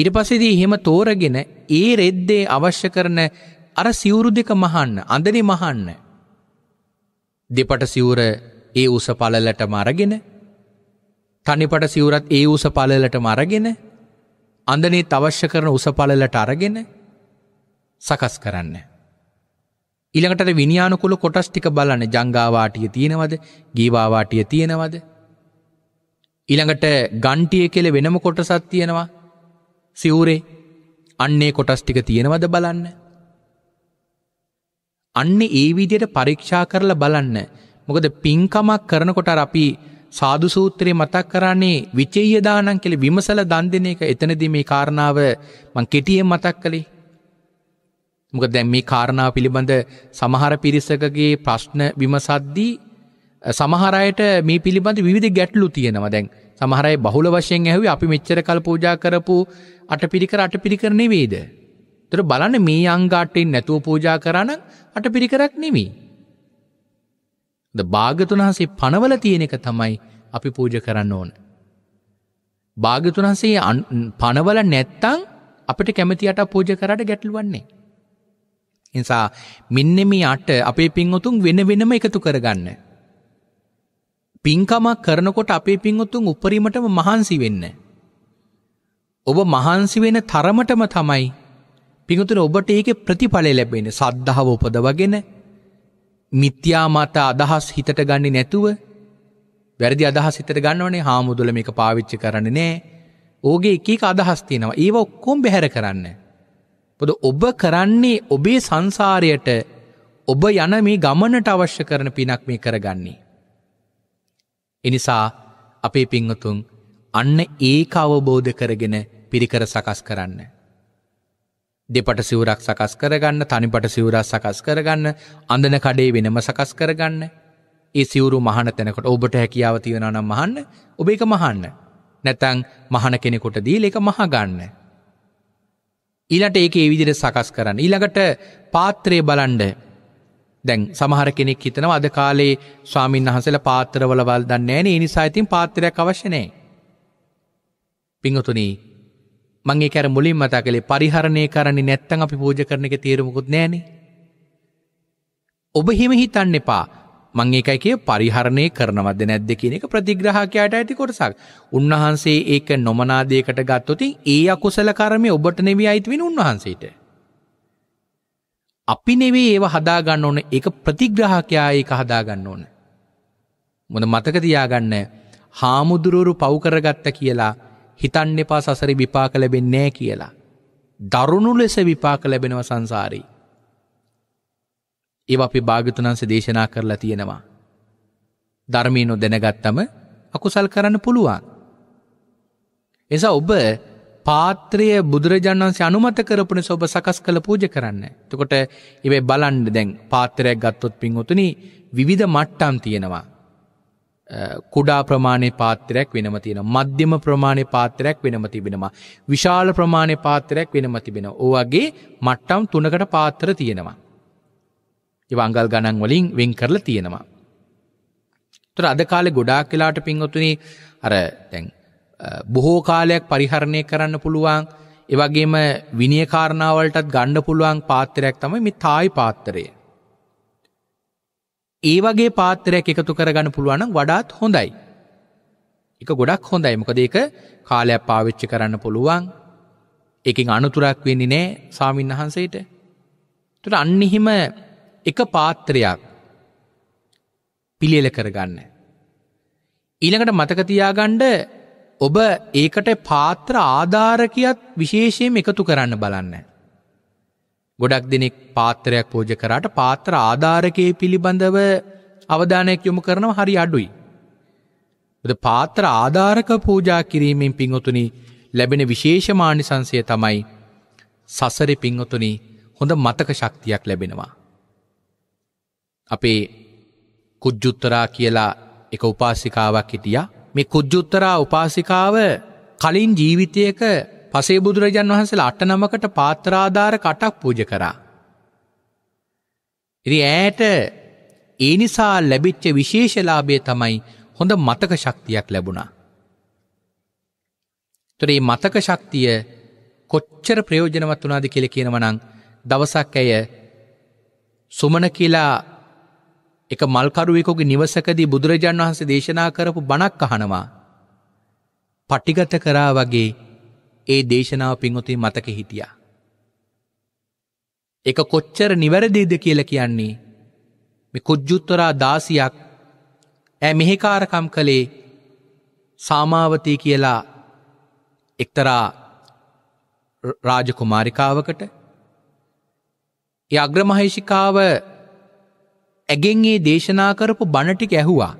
ඉට පසෙදී එහෙම තෝරගෙන ඒ රෙද්දේ අවශ්‍ය කරන අර සිවුරු දෙක මහන්න අඳනි මහන්න. දෙපට සිවුර ඒ උස පලලට මරගෙන තනිපට සිවුරත් ඒ උස පලලට මරගෙන අඳනේ තවශ්‍ය කරන උස පලලට අරගෙන සකස් කරන්න. ඊළඟට විනියානුකුල කොටස් ටික බලන්න ජංගාවාටිය තියෙනවද ගීවාවාටිය තියෙනවද ඊළඟට ගන්ටිය කෙල වෙනම කොටසක් තියෙනවා සිවුරේ අන්නේ කොටස් ටික තියෙනවද බලන්න අන්නේ ඒ විදියට පරීක්ෂා කරලා බලන්න මොකද පින්කමක් කරනකොට අපි සාදු සූත්‍රයේ මතක් කරන්නේ විචේය දානං කියලා විමසලා දන් දෙන එක එතනදී මේ කාරණාව මං කෙටියෙන් මතක් කළේ මොක දැන් මේ කාරණාව පිළිබඳ සමහර පිරිසකගේ ප්‍රශ්න විමසද්දී සමහරයට මේ පිළිබඳ විධ ගැටලු තියෙනවා දැන් සමහරයි බහුල වශයෙන් ඇහුව අපි මෙච්චර කල් පූජා කරපු අට පිරිකර අට පිරිකර නෙවේද. තොර බලන්න මේ අංගාට්ටෙන් නැතුව පූජා කරන අට පිරිකරක් නෙමී. ද භාගතුන්හන්සේ පනවල තියෙන එක තමයි අපි පූජ කරන්න ඕන. භාගතුන්හන්සේ පනවල නැත්තං අපට කැමති අට පූජ කරට ගැටලුවන්නේ. නිසා මෙන්න මේ අට අපේ පින්වතුන් වෙන වෙනම එකතු කරගන්න. පින්කමක් කරනකොට අපේ පින්වතුන් උපරිමටම මහන්සි වෙන්න. ඔබ මහන්සි වෙන තරමටම තමයි පින්වතුන් ඔබට ඒකේ ප්‍රතිඵලය ලැබෙන්නේ. සද්ධාව උපදවගෙන මිත්‍යා මත අදහස් හිතට ගන්නේ නැතුව වැරදි අදහස් හිතට ගන්නවනේ හාමුදුර මේක පාවිච්චි කරන්නේ නෑ. ඕගේ එක එක අදහස් තියෙනවා. ඒව ඔක්කොම බැහැර කරන්නේ. පොද ඔබ කරන්නේ ඔබේ සංසාරයට ඔබ යන මේ ගමනට අවශ්‍ය කරන පිනක් මේ කරගන්නේ. එනිසා අපේ පිංහතුන් අන්න ඒක අවබෝධ කරගෙන පිරිකර සකස් කරන්න. දෙපට සිවරක් සකස් කරගන්න තනිපට සිවරක් සකස් කරගන්න අඳන කඩේ වෙනම සකස් කරගන්න ඒ සිවරු මහන තැනකට ඔබට හැකියාව තියෙනනම් මහන්න ඔබ එක මහන්න නැතැන් මහන කෙනෙකොට දීල එක මහගන්න ඊලට ඒක ඒ විදිර සකස් කරන්න. ඊළඟට පාත්‍රය බලන්ඩ දැන් සමහර කෙනෙක් හිතනව අද කාලේ ස්වාමීන් වහසල පාත්‍රවලවල් දන්නෑ ඒ නිසා ඉතින් පාත්‍රයක් අවශ්‍යනය. පිංහතුනී මංගේ කැර මුලින් මතා කළේ පරිහරණය කරන්නේ නැත්තන් අපි පූජ කරන එක තේරමකුත් නෑනේ. ඔබ හිම හිතන්න එපා මං ඒකයි කිය පරිහරණය කරනවද නැද්ද කියන එක ප්‍රතිග්‍රාහකයාට ඇති කොටසක්. උන්වහන්සේ ඒක නොමනාදයකට ගත්තොත් ඒ අකුසල කර්මය ඔබට නෙවෙයි අයිති වෙන උන්වහන්සේට. අපි නෙවෙයි ඒව හදා ගන්න ඕන. ඒක ප්‍රතිග්‍රාහකයා ඒක හදා ගන්න ඕන. මොන මතක තියාගන්න හාමුදුරුවරු පව් කරගත්ත කියලා හිතන්න එපා සසරේ විපාක ලැබෙන්නේ නැහැ කියලා. දරුණු ලෙස විපාක ලැබෙනවා සංසාරේ. ඒව අපි භාගතුනන්ස දේශනා කරලා තියෙනවා. ධර්මී නො දෙනගත්තම අකුසල් කරන්න පුළුවන්. එසා ඔබ පාත්‍රය බුදුරජාණන්සේ අනුමත කරපුන සඔබ සකස් කළ පූජ කරන්න. තකොට ඉවේ බලන්ඩ දැන් පාත්‍රයක් ගත්තොත් පින්වතුනි විවිධ මට්ටම් තියෙනවා. කුඩා ප්‍රමාණය පාත්‍රයක් වෙනම තියෙන මධ්‍යම ප්‍රමාණය පාත්‍රයක් වෙනම තිබෙනවා. විශාල ප්‍රමාණය පාත්‍රයක් වෙනම තිබෙන. ඕවගේ මට්ටම් තුනකට පාත්‍ර තියෙනවා. වංගල් ගණන් වලින් වෙන් කරලා තියෙනවා. තොර අද කාලේ ගොඩාක් වෙලාට පින්වතුනි අර දැන් බොහෝ කාලයක් පරිහරණය කරන්න පුළුවන් ඒ වගේම විනය කාරණා වලටත් ගන්න පුළුවන් පාත්‍රයක් තමයි මේ තායි පාත්‍රය. ඒ වගේ පාත්‍රයක් එකතු කරගන්න පුළුවන් නම් වඩාත් හොඳයි. ඒක ගොඩක් හොඳයි. මොකද ඒක කාලයක් පාවිච්චි කරන්න පුළුවන්. ඒකෙන් අනුතුරක් වෙන්නේ නැහැ සාමින්හන්සේට. ඒතර අන්න එහෙම එක පාත්‍රයක් පිළියෙල කරගන්න. ඊළඟට මතකතියාගණ්ඩ ඔබ ඒකට පාත්‍ර ආධාරකයත් විශේෂයෙන් එකතු කරන්න බලන්න. ගොඩක් දෙනෙක් පාත්‍රයක් පෝජ කරාට පාත්‍ර ආධාරකයේ පිළිබඳව අවධානයක් යොමු කරනව හරි අඩුයි. ද පාත්‍ර ආධාරක පූජා කිරීමෙන් පිංහොතුනි ලැබෙන විශේෂමානි සංසය තමයි සසරි පිංහොතුනි හොඳ මතක ශක්තියක් ලැබෙනවා. අපේ කුජ්ජුත්තරා කියලා එක උපාසිකාවක් හිටිය මේ කුජ්ජුත්තරා උපාසිකාව කලින් ජීවිතයක පසේ බුදුරජන් වහන්සේලා අට නමකට පාත්‍රාධාර කටක් පූජ කරා. ඉරි ඇයට ඒ නිසා ලැබිච්ච විශේෂලාභය තමයි හොඳ මතක ශක්තියක් ලැබුණා. තොර ඒ මතක ශක්තිය කොච්චර ප්‍රයෝජනවත් වනාද කෙල කියනවනං දවසක් ඇය සුමන කියලා එක මල්කරුවෙකුගේ නිවසකදී බුදුරජාන් වහන්සේ දේශනා කරපු බණක් අහනවා. පටිගත කරා වගේ ඒ දේශනාව පිංහොතේ මතක හිටියා. එක කොච්චර නිවැරදිීද කියල කියන්නේ මෙ කුජ්ජුත්තරා දාසියක් ඇ මෙහෙකාරකම් කළේ සාමාවතය කියලා එක්තරා රාජකුමාරිකාවකට ඒ අග්‍රමහේෂිකාව ඇගෙන් ඒ දේශනා කරපු බණටික ඇහුවා.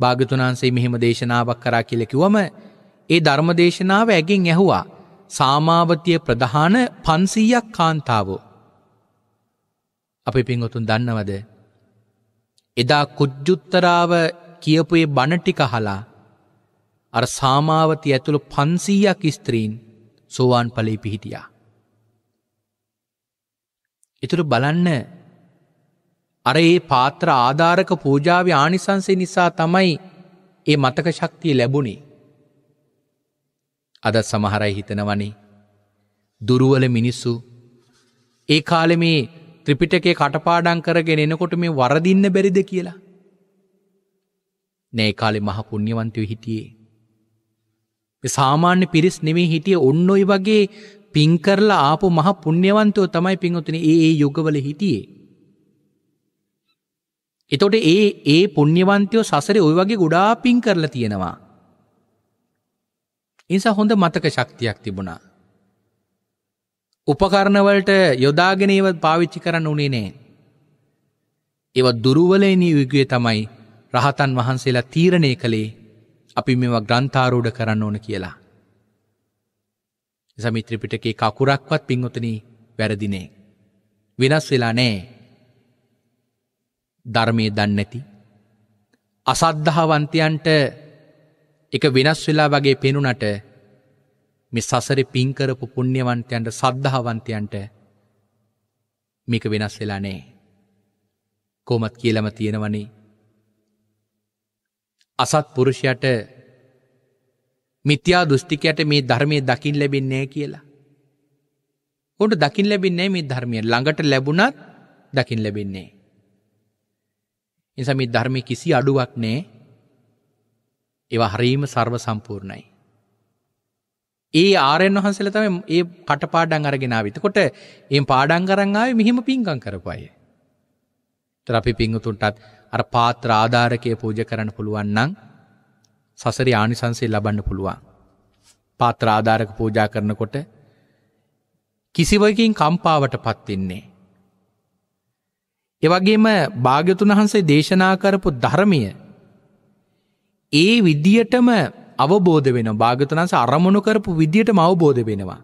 භාගතුනාන්සේ මෙහෙම දේශනාවක් කරා කියලකිවම ඒ ධර්ම දේශනාව ඇගෙන් ඇහුවා සාමාවතිය ප්‍රධාන පන්සීයක් කාන්තාවෝ. අපි පින්වතුන් දන්නවද. එදා කුජ්ජුත්තරාව කියපු ඒ බණටික හලා අර සාමාවති ඇතුළු පන්සීයක් ස්ත්‍රීන් සෝවාන් පලේ පිහිටියා. ඉතුරු බලන්න අර ඒ පාත්‍ර ආධාරක පූජාව ආනිසන්සේ නිසා තමයි ඒ මතක ශක්තිය ලැබුණේ. අදත් සමහරයි හිතනවනේ. දුරුවල මිනිස්සු ඒ කාලෙ මේ ත්‍රිපිටකේ කටපාඩං කරගෙන එනකොට මේ වරදින්න බැරිද කියලා. නෑ කාලෙ මහ පුුණ්්‍යවන්තය හිටියේ. සාමාන්‍ය පිරිස් නෙමේ හිටිය ඔන්නොයි වගේ පින්කරලා ආපු මහ පුුණ්්‍යවන්තව තමයි පින්වතින ඒ යුගවල හිටියේ. එතොට ඒ ඒ පුුණ්්‍යවන්තයෝ සසර ඔය වගේ ගොඩා පින් කරලා තියෙනවා. ඉනිසා හොඳ මතක ශක්තියක් තිබුණා. උපකරණවලට යොදාගෙනේවත් පාවිච්චි කරන්න උනේ නෑ. ඒව දුරුවලයනී විගුවේ තමයි රහතන් වහන්සේලා තීරණය කළේ අපි මෙවා ග්‍රන්ථාරූඩ කරන්න ඕන කියලා. සමිත්‍රිපිටකේ කකුරක්වත් පින්වතනී වැරදිනේ. වෙනස් වෙලා නෑ ධර්මය දන්නැති. අසද්ධහාවන්තයන්ට එක වෙනස් වෙලා වගේ පෙනුනට මේ සසර පින්කරපු පුුණ්්‍යවන්තයන්ට සද්ධහාවන්තයන්ට මේක වෙනස් වෙලා නෑ. කෝමත් කියලම තියෙනවනේ. අසත් පුරුෂයට මිත්‍යා දෘෂ්ටිකයට මේ ධර්මය දකිින් ලැබෙන්නේ කියලා. ඔොට දකිින් ලැබින්නේ මේ ධර්මය ළඟට ලැබුණත් දකිින් ලැබෙන්නේ. නිසා මේ ධර්මයේ කිසි අඩුවක් නැහැ. ඒවා හරීම ਸਰව සම්පූර්ණයි. ඒ ආරයන් වහන්සේලා තමයි මේ කටපාඩම් අරගෙන ආවේ. එතකොට මේ පාඩම් කරන් ආවේ මෙහිම පිංකම් කරපු අය. ඒතර අපි පිංගුතුන්ටත් අර පාත්‍ර ආධාරකයේ පූජා කරන්න පුළුවන් නම් සසරේ ආනිසංසය ලබන්න පුළුවන්. පාත්‍ර ආධාරක පූජා කරනකොට කිසිවකින් කම්පාවටපත් වෙන්නේ එවගේම භාග්‍යතුන් වහන්සේ දේශනා කරපු ධර්මය ඒ විදියටම අවබෝධ වෙන භාගතනස අරමුණු කරපු විදියටම අවබෝධ වෙනවා.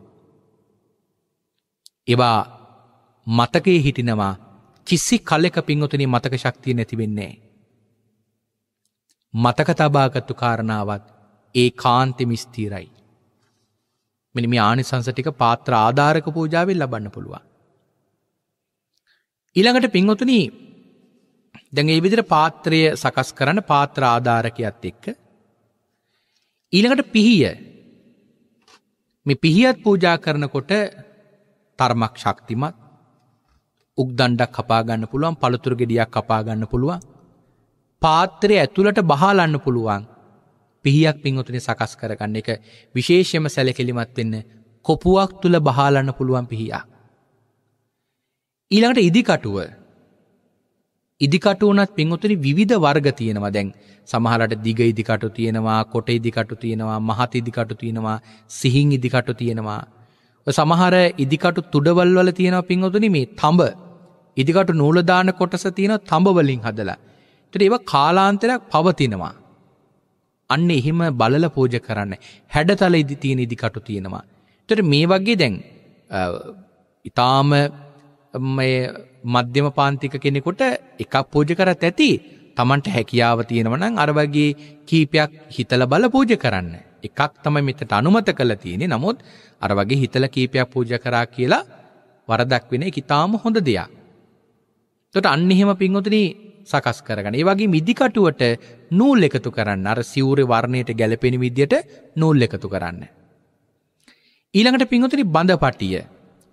ඒවා මතකයේ හිටිනවා කිසි කලෙක පින්වතුනි මතක ශක්තිය නැති වෙන්නේ. මතක තබාගත්තු කාරණාවත් ඒ කාන්තිම ස්ථීරයි. මෙනි මේ ආනිසංස ටික පාත්‍ර ආධාරක පූජාවෙන් ලබන්න පුළුවන්. ඊළඟට පින්වතුන දැඟ ඒ විදිර පාත්‍රය සකස් කරන පාත්‍ර ආධාරකයත් එක්ක ඊළඟට පිහිය මේ පිහියත් පූජා කරනකොට තර්මක් ශක්තිමත් උක්දණ්ඩක් කපාගන්න පුළුවන් පළතුරු ගෙඩියක් කපාගන්න පුළුවන් පාත්‍රය ඇතුළට බහලන්න පුළුවන් පිහියක් පින්වතුනි සකස් කරගන්න එක විශේෂයෙන්ම සැලකිලිමත් වෙන්න කොපුවක් තුල බහලන්න පුළුවන් පිහියක් ඊළඟට ඉදිකටුව ඉදිකටුවනත් පින්වතුනි විවිධ වර්ග තියෙනවා දැන් සමහරට දිග ඉදිකටු තියෙනවා කොට ඉදිකටු තියෙනවා මහත් ඉදිකටු තියෙනවා සිහින් ඉදිකටු තියෙනවා සමහර ඉදිකටු තුඩවල් වල තියෙනවා පින්වතුනි මේ තඹ ඉදිකටු නූල දාන කොටස තියෙනවා තඹ වලින් හදලා ඒතර ඒවා කාලාන්තරයක් පවතිනවා අන්න එහෙම බලලා පූජා කරන්න හැඩතල ඉදි තියෙන ඉදිකටු තියෙනවා ඒතර මේ වගේ දැන් ඊටාම මේ මධ්‍යම පාන්තික කෙනෙකුට එකක් පූජ කරත් ඇති තමන්ට හැකියාව තියෙනවනම් අර වගේ කීපයක් හිතල බල පූජ කරන්න. එකක් තමයි මෙතට අනුමත කළ තියෙන්නේ. නමුත් අර වගේ හිතල කීපයක් පූජ කරා කියලා වරදක් වෙන එක ඊටාම හොඳ දෙයක්. එතකොට අන්න එහෙම පින්වතුනි සකස් කරගන්න. ඒ වගේ මිදිකටුවට නූල් එකතු කරන්න. අර සිවුරේ වර්ණයට ගැලපෙන විදියට නූල් එකතු කරන්න. ඊළඟට පින්වතුනි බඳපටිය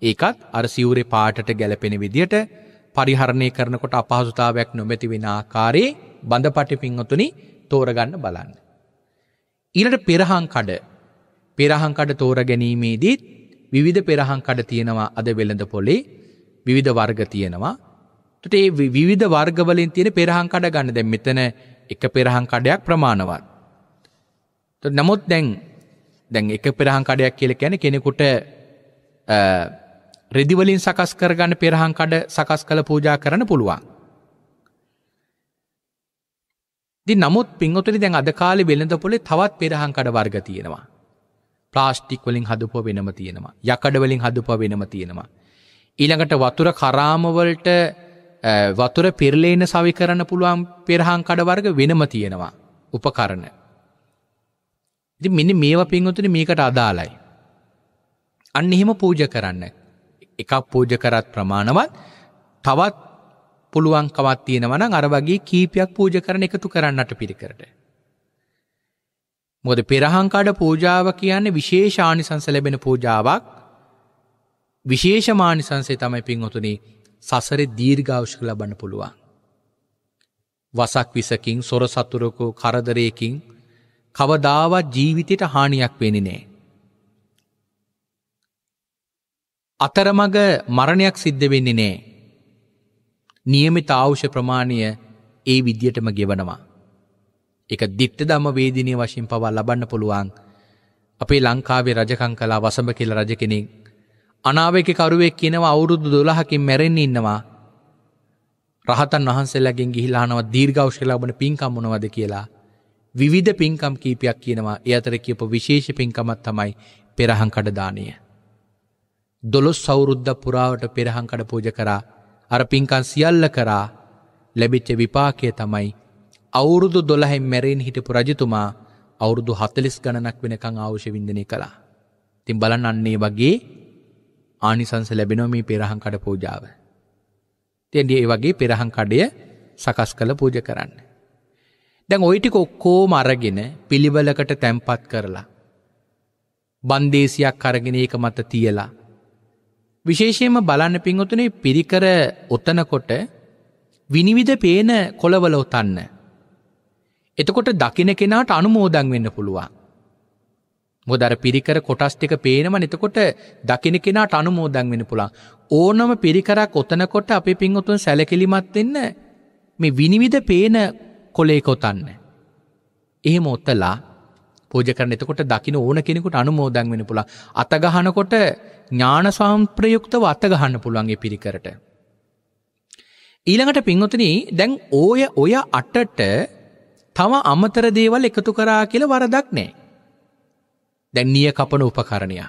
ඒකත් අර සිවුරේ පාටට ගැලපෙන විදියට පරිහරණය කරනකොට අපහසුතාවයක් නොමැති වෙන ආකාරයේ බඳපටි පිංඔතුනි තෝරගන්න බලන්න. ඊළඟට පෙරහන් කඩ පෙරහන් කඩ තෝරගැනීමේදීත් විවිධ පෙරහන් කඩ තියෙනවා අද වෙළඳ පොලේ විවිධ වර්ග තියෙනවා. එතකොට මේ විවිධ වර්ග වලින් තියෙන පෙරහන් කඩ ගන්න දැන් මෙතන එක පෙරහන් කඩයක් ප්‍රමාණවත්. නමුත් දැන් දැන් එක පෙරහන් කඩයක් කියලා කියන්නේ කෙනෙකුට රෙදිවලින් සකස් කරගන්න පෙරහන් කඩ සකස් කළ පූජා කරන පුළුවන්. දි නමුත් පින්වතුනි දැන් අද කාලේ වෙළඳපොලේ තවත් පෙරහන් කඩ වර්ග තියෙනවා. ප්ලාස්ටික් වලින් හදපුව වෙනම තියෙනවා. යකඩ වලින් හදපුව වෙනම තියෙනවා. ඊළඟට වතුර කරාමවලට වතුර පෙරලේන සවි කරන පුළුවන් පෙරහන් කඩවර්ග වෙනම තියෙනවා උපකරණ. ඉති මෙනි මේව පින්වතුන මේකට අදාලයි. අන්න එහෙම පූජ කරන්න එකක් පූජ කරත් ප්‍රමාණවත් තවත් පුළුවන්කවත් තියෙනවනම් අර වගේ කීපයක් පූජ කරන එකතු කරන්නට පිරිකරට. මොද පෙරහංකාඩ පූජාව කියන්නේ විශේෂානිසංස ලැබෙන පූජාවක් විශේෂමානිසංසේ තමයි පින්වතුනේ සසර දීර්ඝාවශක ලබන්න පුළුවන්. වසක් විසකින් සොර සතුරකෝ කරදරයකින් කවදාවත් ජීවිතයට හානියක් වෙනි නෑ. අතරමඟ මරණයක් සිද්ධ වෙන්නේ නෑ. නියමිත ආවුෂ ප්‍රමාණය ඒ විදියටම ගෙවනවා. එක දිත්ත දම වේදිනය වශයෙන් පවා ලබන්න පුළුවන් අපේ ලංකාවේ රජකං කලා වසඹ කියල රජ කෙනෙක් අනාවක කරුවෙක් කියනවා අවුරුදු දොළහකින් මැරෙන් ඉන්නවා රහතන් වහන්සේලාගෙන් ගිහිලානව දීර්ඝෞෂ්‍ය ලබන පින්කම් මොනවද කියලා විවිධ පින්කම් කීපයක් කියනවා ඒ අතර කියප විශේෂ පින්කමත් තමයි පෙරහන් කඩදානය දොළොස් සෞරුද්ධ පුරාවට පෙරහංකඩ පූජ කරා අර පින්කන් සියල්ල කරා ලැබිච්ච විපාකය තමයි අවුරුදු දොළහෙ මැරෙන් හිටපු රජතුමා අවුරුදු හතලිස් ගණනක් වෙනකං ආවශ්‍ය විින්දනය කළා. තින් බලන් අන්නේ වගේ ආනිසංස ලැබෙනොමී පෙරහංකඩ පූජාව. තියන්ඩිය ඒ වගේ පෙරහංකඩය සකස් කළ පූජ කරන්න. දැන් ඔයිටික ඔක්කෝ මරගෙන පිළිවලකට තැම්පත් කරලා. බන්දේසියක් කරගෙන ඒක මත තියලා විශේෂයෙන්ම බලන්න පින්වතුනේ පිරිකර ඔතනකොට විනිවිධ පේන කොළවල ඔතන්න. එතකොට දකින කෙනාට අනුමෝදන් වෙන්න පුළුවන්. මොදර පිරිකර කොටස් ටික පේනම එතකොට දකින කෙනාට අනුමෝදන් වෙන්න පුළුවන්. ඕනම පිරිකරක් ඔතනකොට අපේ පින්වතුන් සැලකිලිමත් වෙන්න මේ විනිවිධ පේන කොලේක ඔතන්න. එහෙම ඔතලා පූජ කරන එතකොට දකින ඕන කෙනෙකුට අනුමෝදන් වෙන පුළන් අත ගහනකොට ඥාන සම්ප්‍රයුක්තව අත ගහන්න පුළුවන්ගේ පිරිකරට. ඊළඟට පින්වතන දැන් ඕය ඔය අටට තම අමතර දේවල් එකතු කරා කියල වරදක් නෑ. දැන් නිය කපන උපකරණයා.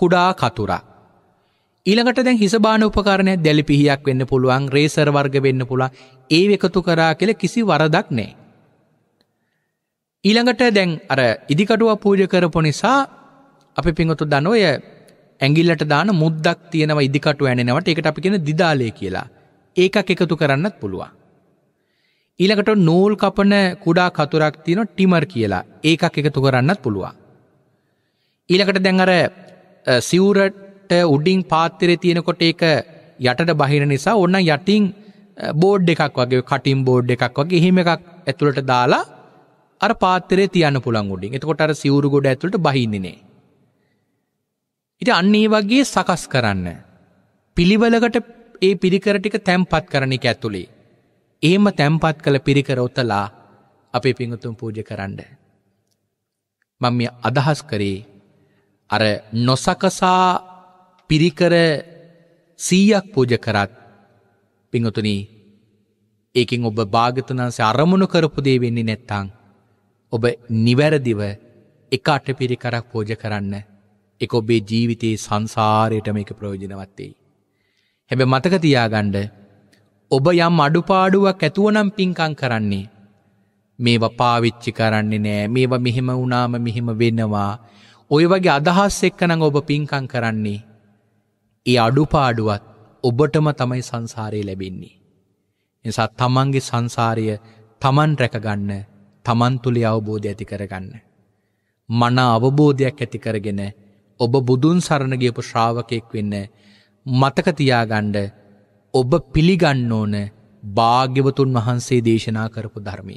කුඩා කතුරා. ඊළඟට දැන් හිසබාන උපකරණය දැලි පිහියක් වෙන්න පුළුවන් රේසර් වර්ග වෙන්න පුළුවන් ඒ එකතු කරා කියල කිසි වරදක් නෑ. ඊළඟට දැන් අර ඉදිකටුව පූජ කරපු නිසා අපි පිඟුතු දන ඔය ඇඟිල්ලට දාන මුද්දක් තියෙනවා ඉදිකටුව ඇනෙනවට ඒකට අපි කියන දිදාලේ කියලා. ඒකක් එකතු කරන්නත් පුළුවන්. ඊළඟට නූල් කපන කුඩා කතුරක් තියෙනවා ටිමර් කියලා. ඒකක් එකතු කරන්නත් පුළුවන්. ඊළඟට දැන් අර සිවුරට උඩින් පාත්‍රයේ තියෙනකොට ඒක යටට බහින නිසා ඕන්න යටින් බෝඩ් එකක් වගේ කටින් බෝඩ් එකක් වගේ එහෙම එකක් ඇතුළට දාලා අර පාත්තරේ තියන්න පුළන් උඩින් එතකොට අර සිවුරු ගොඩ ඇතුළට බහින්නේ ඉති අන්න ඒ වගේ සකස් කරන්න පිළිවලකට ඒ පිරිකර ටික තැම්පත් කරන එක ඇතුළේ ඒම තැම්පත් කළ පිරිකර ඔත්තලා අපේ පිංගුතුම් පූජ කරන්න මම මේ අදහස් කරේ අර නොසකසා පිරිකර සීයක් පූජ කරත් පිංහතුනී ඒකින් ඔබ භාගතනන්සේ අරමුණු කරපු දේ වෙන්නේ නැත්තං ඔබ නිවැරදිව එකාට පිරිකරක් පෝජ කරන්න එක ඔබේ ජීවිතයේ සංසාරයටම එක ප්‍රයෝජනවත්තේ. හැබ මතකතියාගණ්ඩ ඔබ යම් අඩුපාඩුවක් ඇතුවනම් පින්කං කරන්නේ. මේව පාවිච්චි කරන්නේ නෑ මේවා මෙහෙම වුනාම මෙහෙම වෙනවා ඔය වගේ අදහස් එක්කනං ඔබ පින්කං කරන්නේ. ඒ අඩුපාඩුවත් ඔබටම තමයි සංසාරය ලැබෙන්නේ. එසත් තමන්ගේ සංසාරය තමන් රැකගන්න තමන් තුළි අවබෝධය ඇති කරගන්න. මන අවබෝධයක් ඇති කරගෙන ඔබ බුදුන් සරණගියපු ශ්‍රාවකයෙක් වෙන්න මතකතියාගණ්ඩ ඔබ පිළිගන්න ඕන භාග්‍යවතුන් වහන්සේ දේශනා කරපු ධර්මය.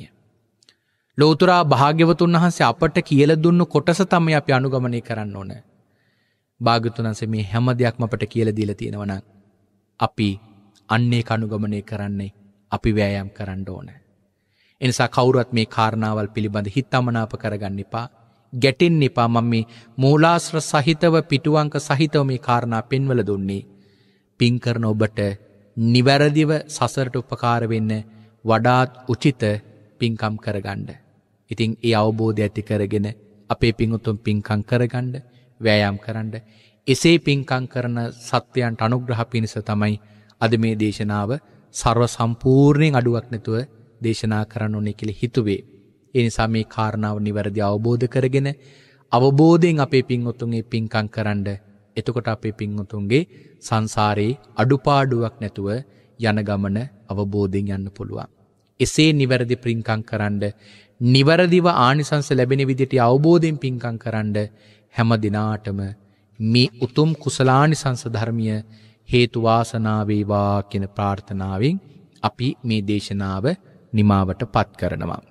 ලෝතුරා භාග්‍යවතුන් වහන්සේ අපට කියල දුන්න කොටස තමයි අප අනුගමනය කරන්න ඕන. භාගතුනන්සේ මේ හැම දෙයක්ම අපට කියල දීල තියෙනවන. අපි අන්නේ කනුගමනය කරන්නේ අපි වෑයම් කරන්න ඕනෑ. එනිසා කවුරුවත් මේ කාරණාවල් පිළිබඳ හිත්තමනාප කරගන්න එපා. ගැටෙන් එපා මම මේ මූලාශ්‍ර සහිතව පිටුවංක සහිතව මේ කාරණා පෙන්වල දුන්නේ. පින්කරන ඔබට නිවැරදිව සසරට උපකාර වෙන්න වඩාත් උචිත පින්කම් කරගන්න. ඉතින් ඒ අවබෝධය ඇති කරගෙන අපේ පිංඋතුම් පින්කං කරගන්න වෑයම් කරන්න. එසේ පින්කං කරන සත්‍යයන්ට අනුග්‍රහ පිණිස තමයි අද මේ දේශනාව සර්ව සම්පූර්ණයෙන් අඩුවක් නැතුව දේශනා කරන්න ඕනේ කියලා හිතුවේ. ඒ නිසා මේ කාරණාව නිවැරදි අවබෝධ කරගෙන අවබෝධයෙන් අපේ පින්වතුන්ගේ පින්කම් කරන්න එතකොට අපේ පින්වතුන්ගේ සංසාරේ අඩුපාඩුවක් නැතුව යන ගමන අවබෝධයෙන් යන්න පුළුවන්. එසේ නිවැරදි පින්කම් කරන්න නිවැරදිව ආනිසංස ලැබෙන විදිහට අවබෝධයෙන් පින්කම් කරන්න හැම දිනාටම මේ උතුම් කුසලානිසංස ධර්මිය හේතු වාසනා වේවා කියන ප්‍රාර්ථනාවෙන් අපි මේ දේශනාව නිමාවට පත් කරනවා.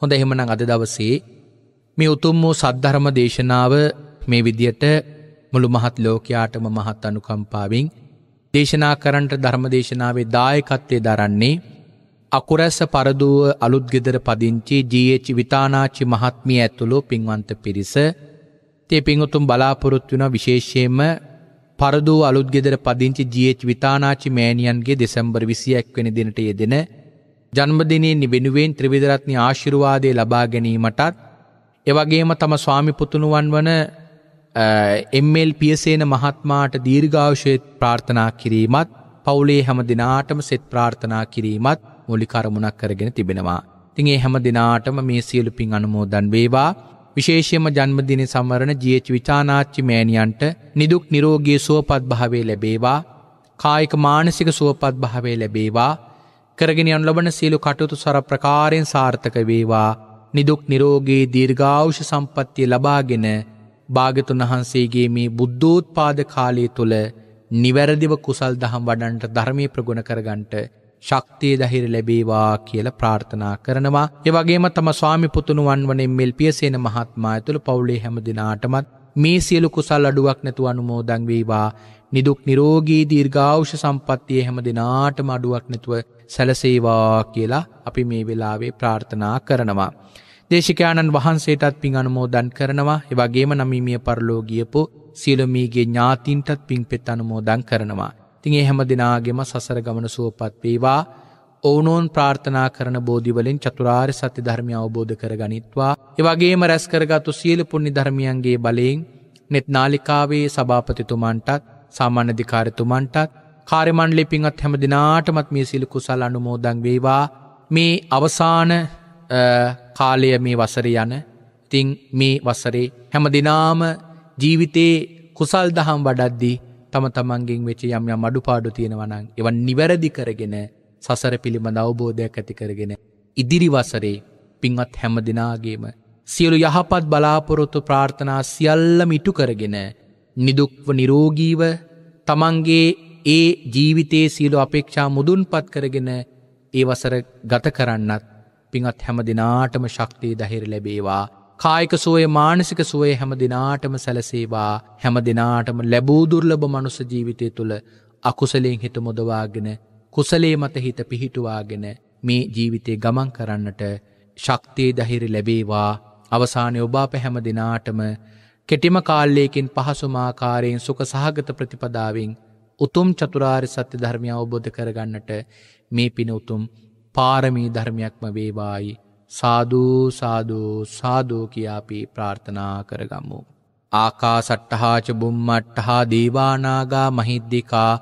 හොඳ එහෙමනම් අද දවසේ මේ උතුම් වූ සද්ධර්ම දේශනාව මේ විදියට මුළු මහත් ලෝකයාටම මහත් අනුකම්පාවෙන් දේශනා කරන්ට ධර්ම දේශනාවේ දායකත්වය දරන්නේ අකුරැස පරදුව අලුත්ගෙදර පදිංචි ජීච් විතානාච්චි මහත්මිය ඇතුළු පින්වන්ත පිරිස තේ පිංඋතුම් බලාපොරොත්තු වන විශේෂයෙන්ම පරදුව අලුත්ගෙදර පදිංචි ජීච් විතානාචි මෑණියන්ගේ දෙසම්බර් විසියක්වැනි දිනට යෙදෙන ජන්මදිනයෙන් වෙනුවෙන් ත්‍රිවිධරත්නි ආශිරුවාදය ලබා ගැනීමටත් එවගේම තම ස්වාමිපුතුණුවන් වන එම්මල් පියසේන මහත්මාට දීර්ඝාවශය ප්‍රාර්ථනා කිරීමත් පවුලේ හැම දිනාටම සෙත් ප්‍රාර්ථනා කිරීමත් මොලිකරමුණක් කරගෙන තිබෙනවා. තින් ඒ හැම දිනාටම මේ සියලු පින් අනුමෝදන් වේවා. විශේෂයම ජන්මදින සමරණ ජීච් විචානාච්චි මෑණියන්ට නිදුක් නිරෝගී සුවපත් භාවේ ලැබේවා. කායික මානසික සුවපත් භාවේ ලැබේවා. කරගෙනයන් ලබන සියලු කටයුතු සර ප්‍රකාරයෙන් සාර්ථක වේවා නිදුක් නිරෝගේ දීර්ඝාවෂ සම්පත්තිය ලබාගෙන භාගතුන් වහන්සේගේ මේ බුද්ධෝත් පාද කාලය තුළ නිවැරදිව කුසල් දහම් වඩන්ට ධර්මය ප්‍රගුණ කරගන්ට ශක්තිය දහිර ලැබේවා කියල ප්‍රාර්ථනා කරනවා. එවගේම තම ස්වාමි පුතුණුවන් වනෙන් මෙල් පියසේන මහත්මා ඇතුළ පවුලේ හැම දෙනාටමත් මේ සියලු කුසල් අඩුවක් නැතුව අනුමෝදන් වේවා. නිදුක් නිරෝගී දීර්ඝාවෂ සම්පත්තිය හැම දෙනාටම අඩුවක් නැතුව සැලසේවා කියලා අපි මේ වෙලාවේ ප්‍රාර්ථනා කරනවා. දේශිකාණන් වහන්සේටත් පින් අනුමෝදන් කරනවා එවගේම නමීමිය පරලෝගියපු සියලුමීගේ ඥාතින්ටත් පින් පෙත් අනුමෝදන් කරනවා. තින් ඒ හැම දෙනාගෙම සසර ගමන සුවපත් වේවා. ඕනෝන් ප්‍රාර්ථනා කරන බෝධිවලින් චතුරාර් සත්‍ය ධර්මය අවබෝධ කර ගනිත්වා. එවගේම රැස්කරගතු සියල පුුණි ධර්මියන්ගේ බලයෙන් නෙත් නාලිකාවේ සභාපතිතුමන්ටත් සාමාන්‍යධිකාරතුමන්ටත් කාර්මණ්ලි පින්වත් හැම දෙනාටමත් මේ සිලි කුසල් අනුමෝදන් වේවා මේ අවසාන කාලය මේ වසර යන තිං මේ වසරේ හැම දෙනාම ජීවිතයේ කුසල් දහම් වඩද්දී තම තමන්ගෙන් වෙච්ච යම් යම් අඩුපාඩු තියෙනවනං එවන් නිවැරදි කරගෙන සසර පිළිබඳ අවබෝධයක් ඇති කරගෙන ඉදිරි වසරේ පින්වත් හැම දෙනාගේම සියලු යහපත් බලාපොරොත්තු ප්‍රාර්ථනා සියල්ල මිටු කරගෙන නිදුක්ව නිරෝගීව තමන්ගේ ඒ ජීවිතයේ සීලු අපේක්ෂා මුදුන්පත් කරගෙන ඒ වසර ගත කරන්නත් පිංත් හැම දෙනාටම ශක්තිය දහිර ලැබේවා. කායික සෝය මානසික සෝය හැම දෙනාටම සැලසේවා හැම දෙනාටම ලැබූදුර්ලබ මනුස ජීවිතය තුළ අකුසලයෙන් හිත මොදවාගෙන කුසලේ මත හිත පිහිටුවාගෙන මේ ජීවිතේ ගමන් කරන්නට ශක්තිය දහිරි ලැබේවා අවසානය ඔබා පැහැම දෙනාටම කෙටිම කාල්ලයකින් පහසුමාකාරයෙන් සුක සහගත ප්‍රතිපදාවෙන් උතුම් චතුරාර් සත්‍ය ධර්මය අවබෝධ කරගන්නට මේ පින උතුම් පාරමී ධර්මයක්ම වේවායි සාධූ සාධූ සාධූ කියාපි ප්‍රාර්ථනා කරගම්මු. ආකා සට්ටහාච බුම්මට්ටහා දීවානාගා මහිද්දිකා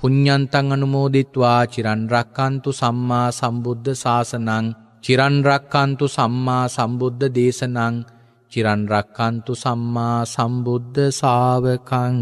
පුඤ්ඥන්තං අනුමෝදිත්වා චිරන්රක්කන්තු සම්මා සම්බුද්ධ සාසනං චිරන්රක්කන්තු සම්මා සම්බුද්ධ දේශනං චිරන්රක්කන්තු සම්මා සම්බුද්ධ සාවකං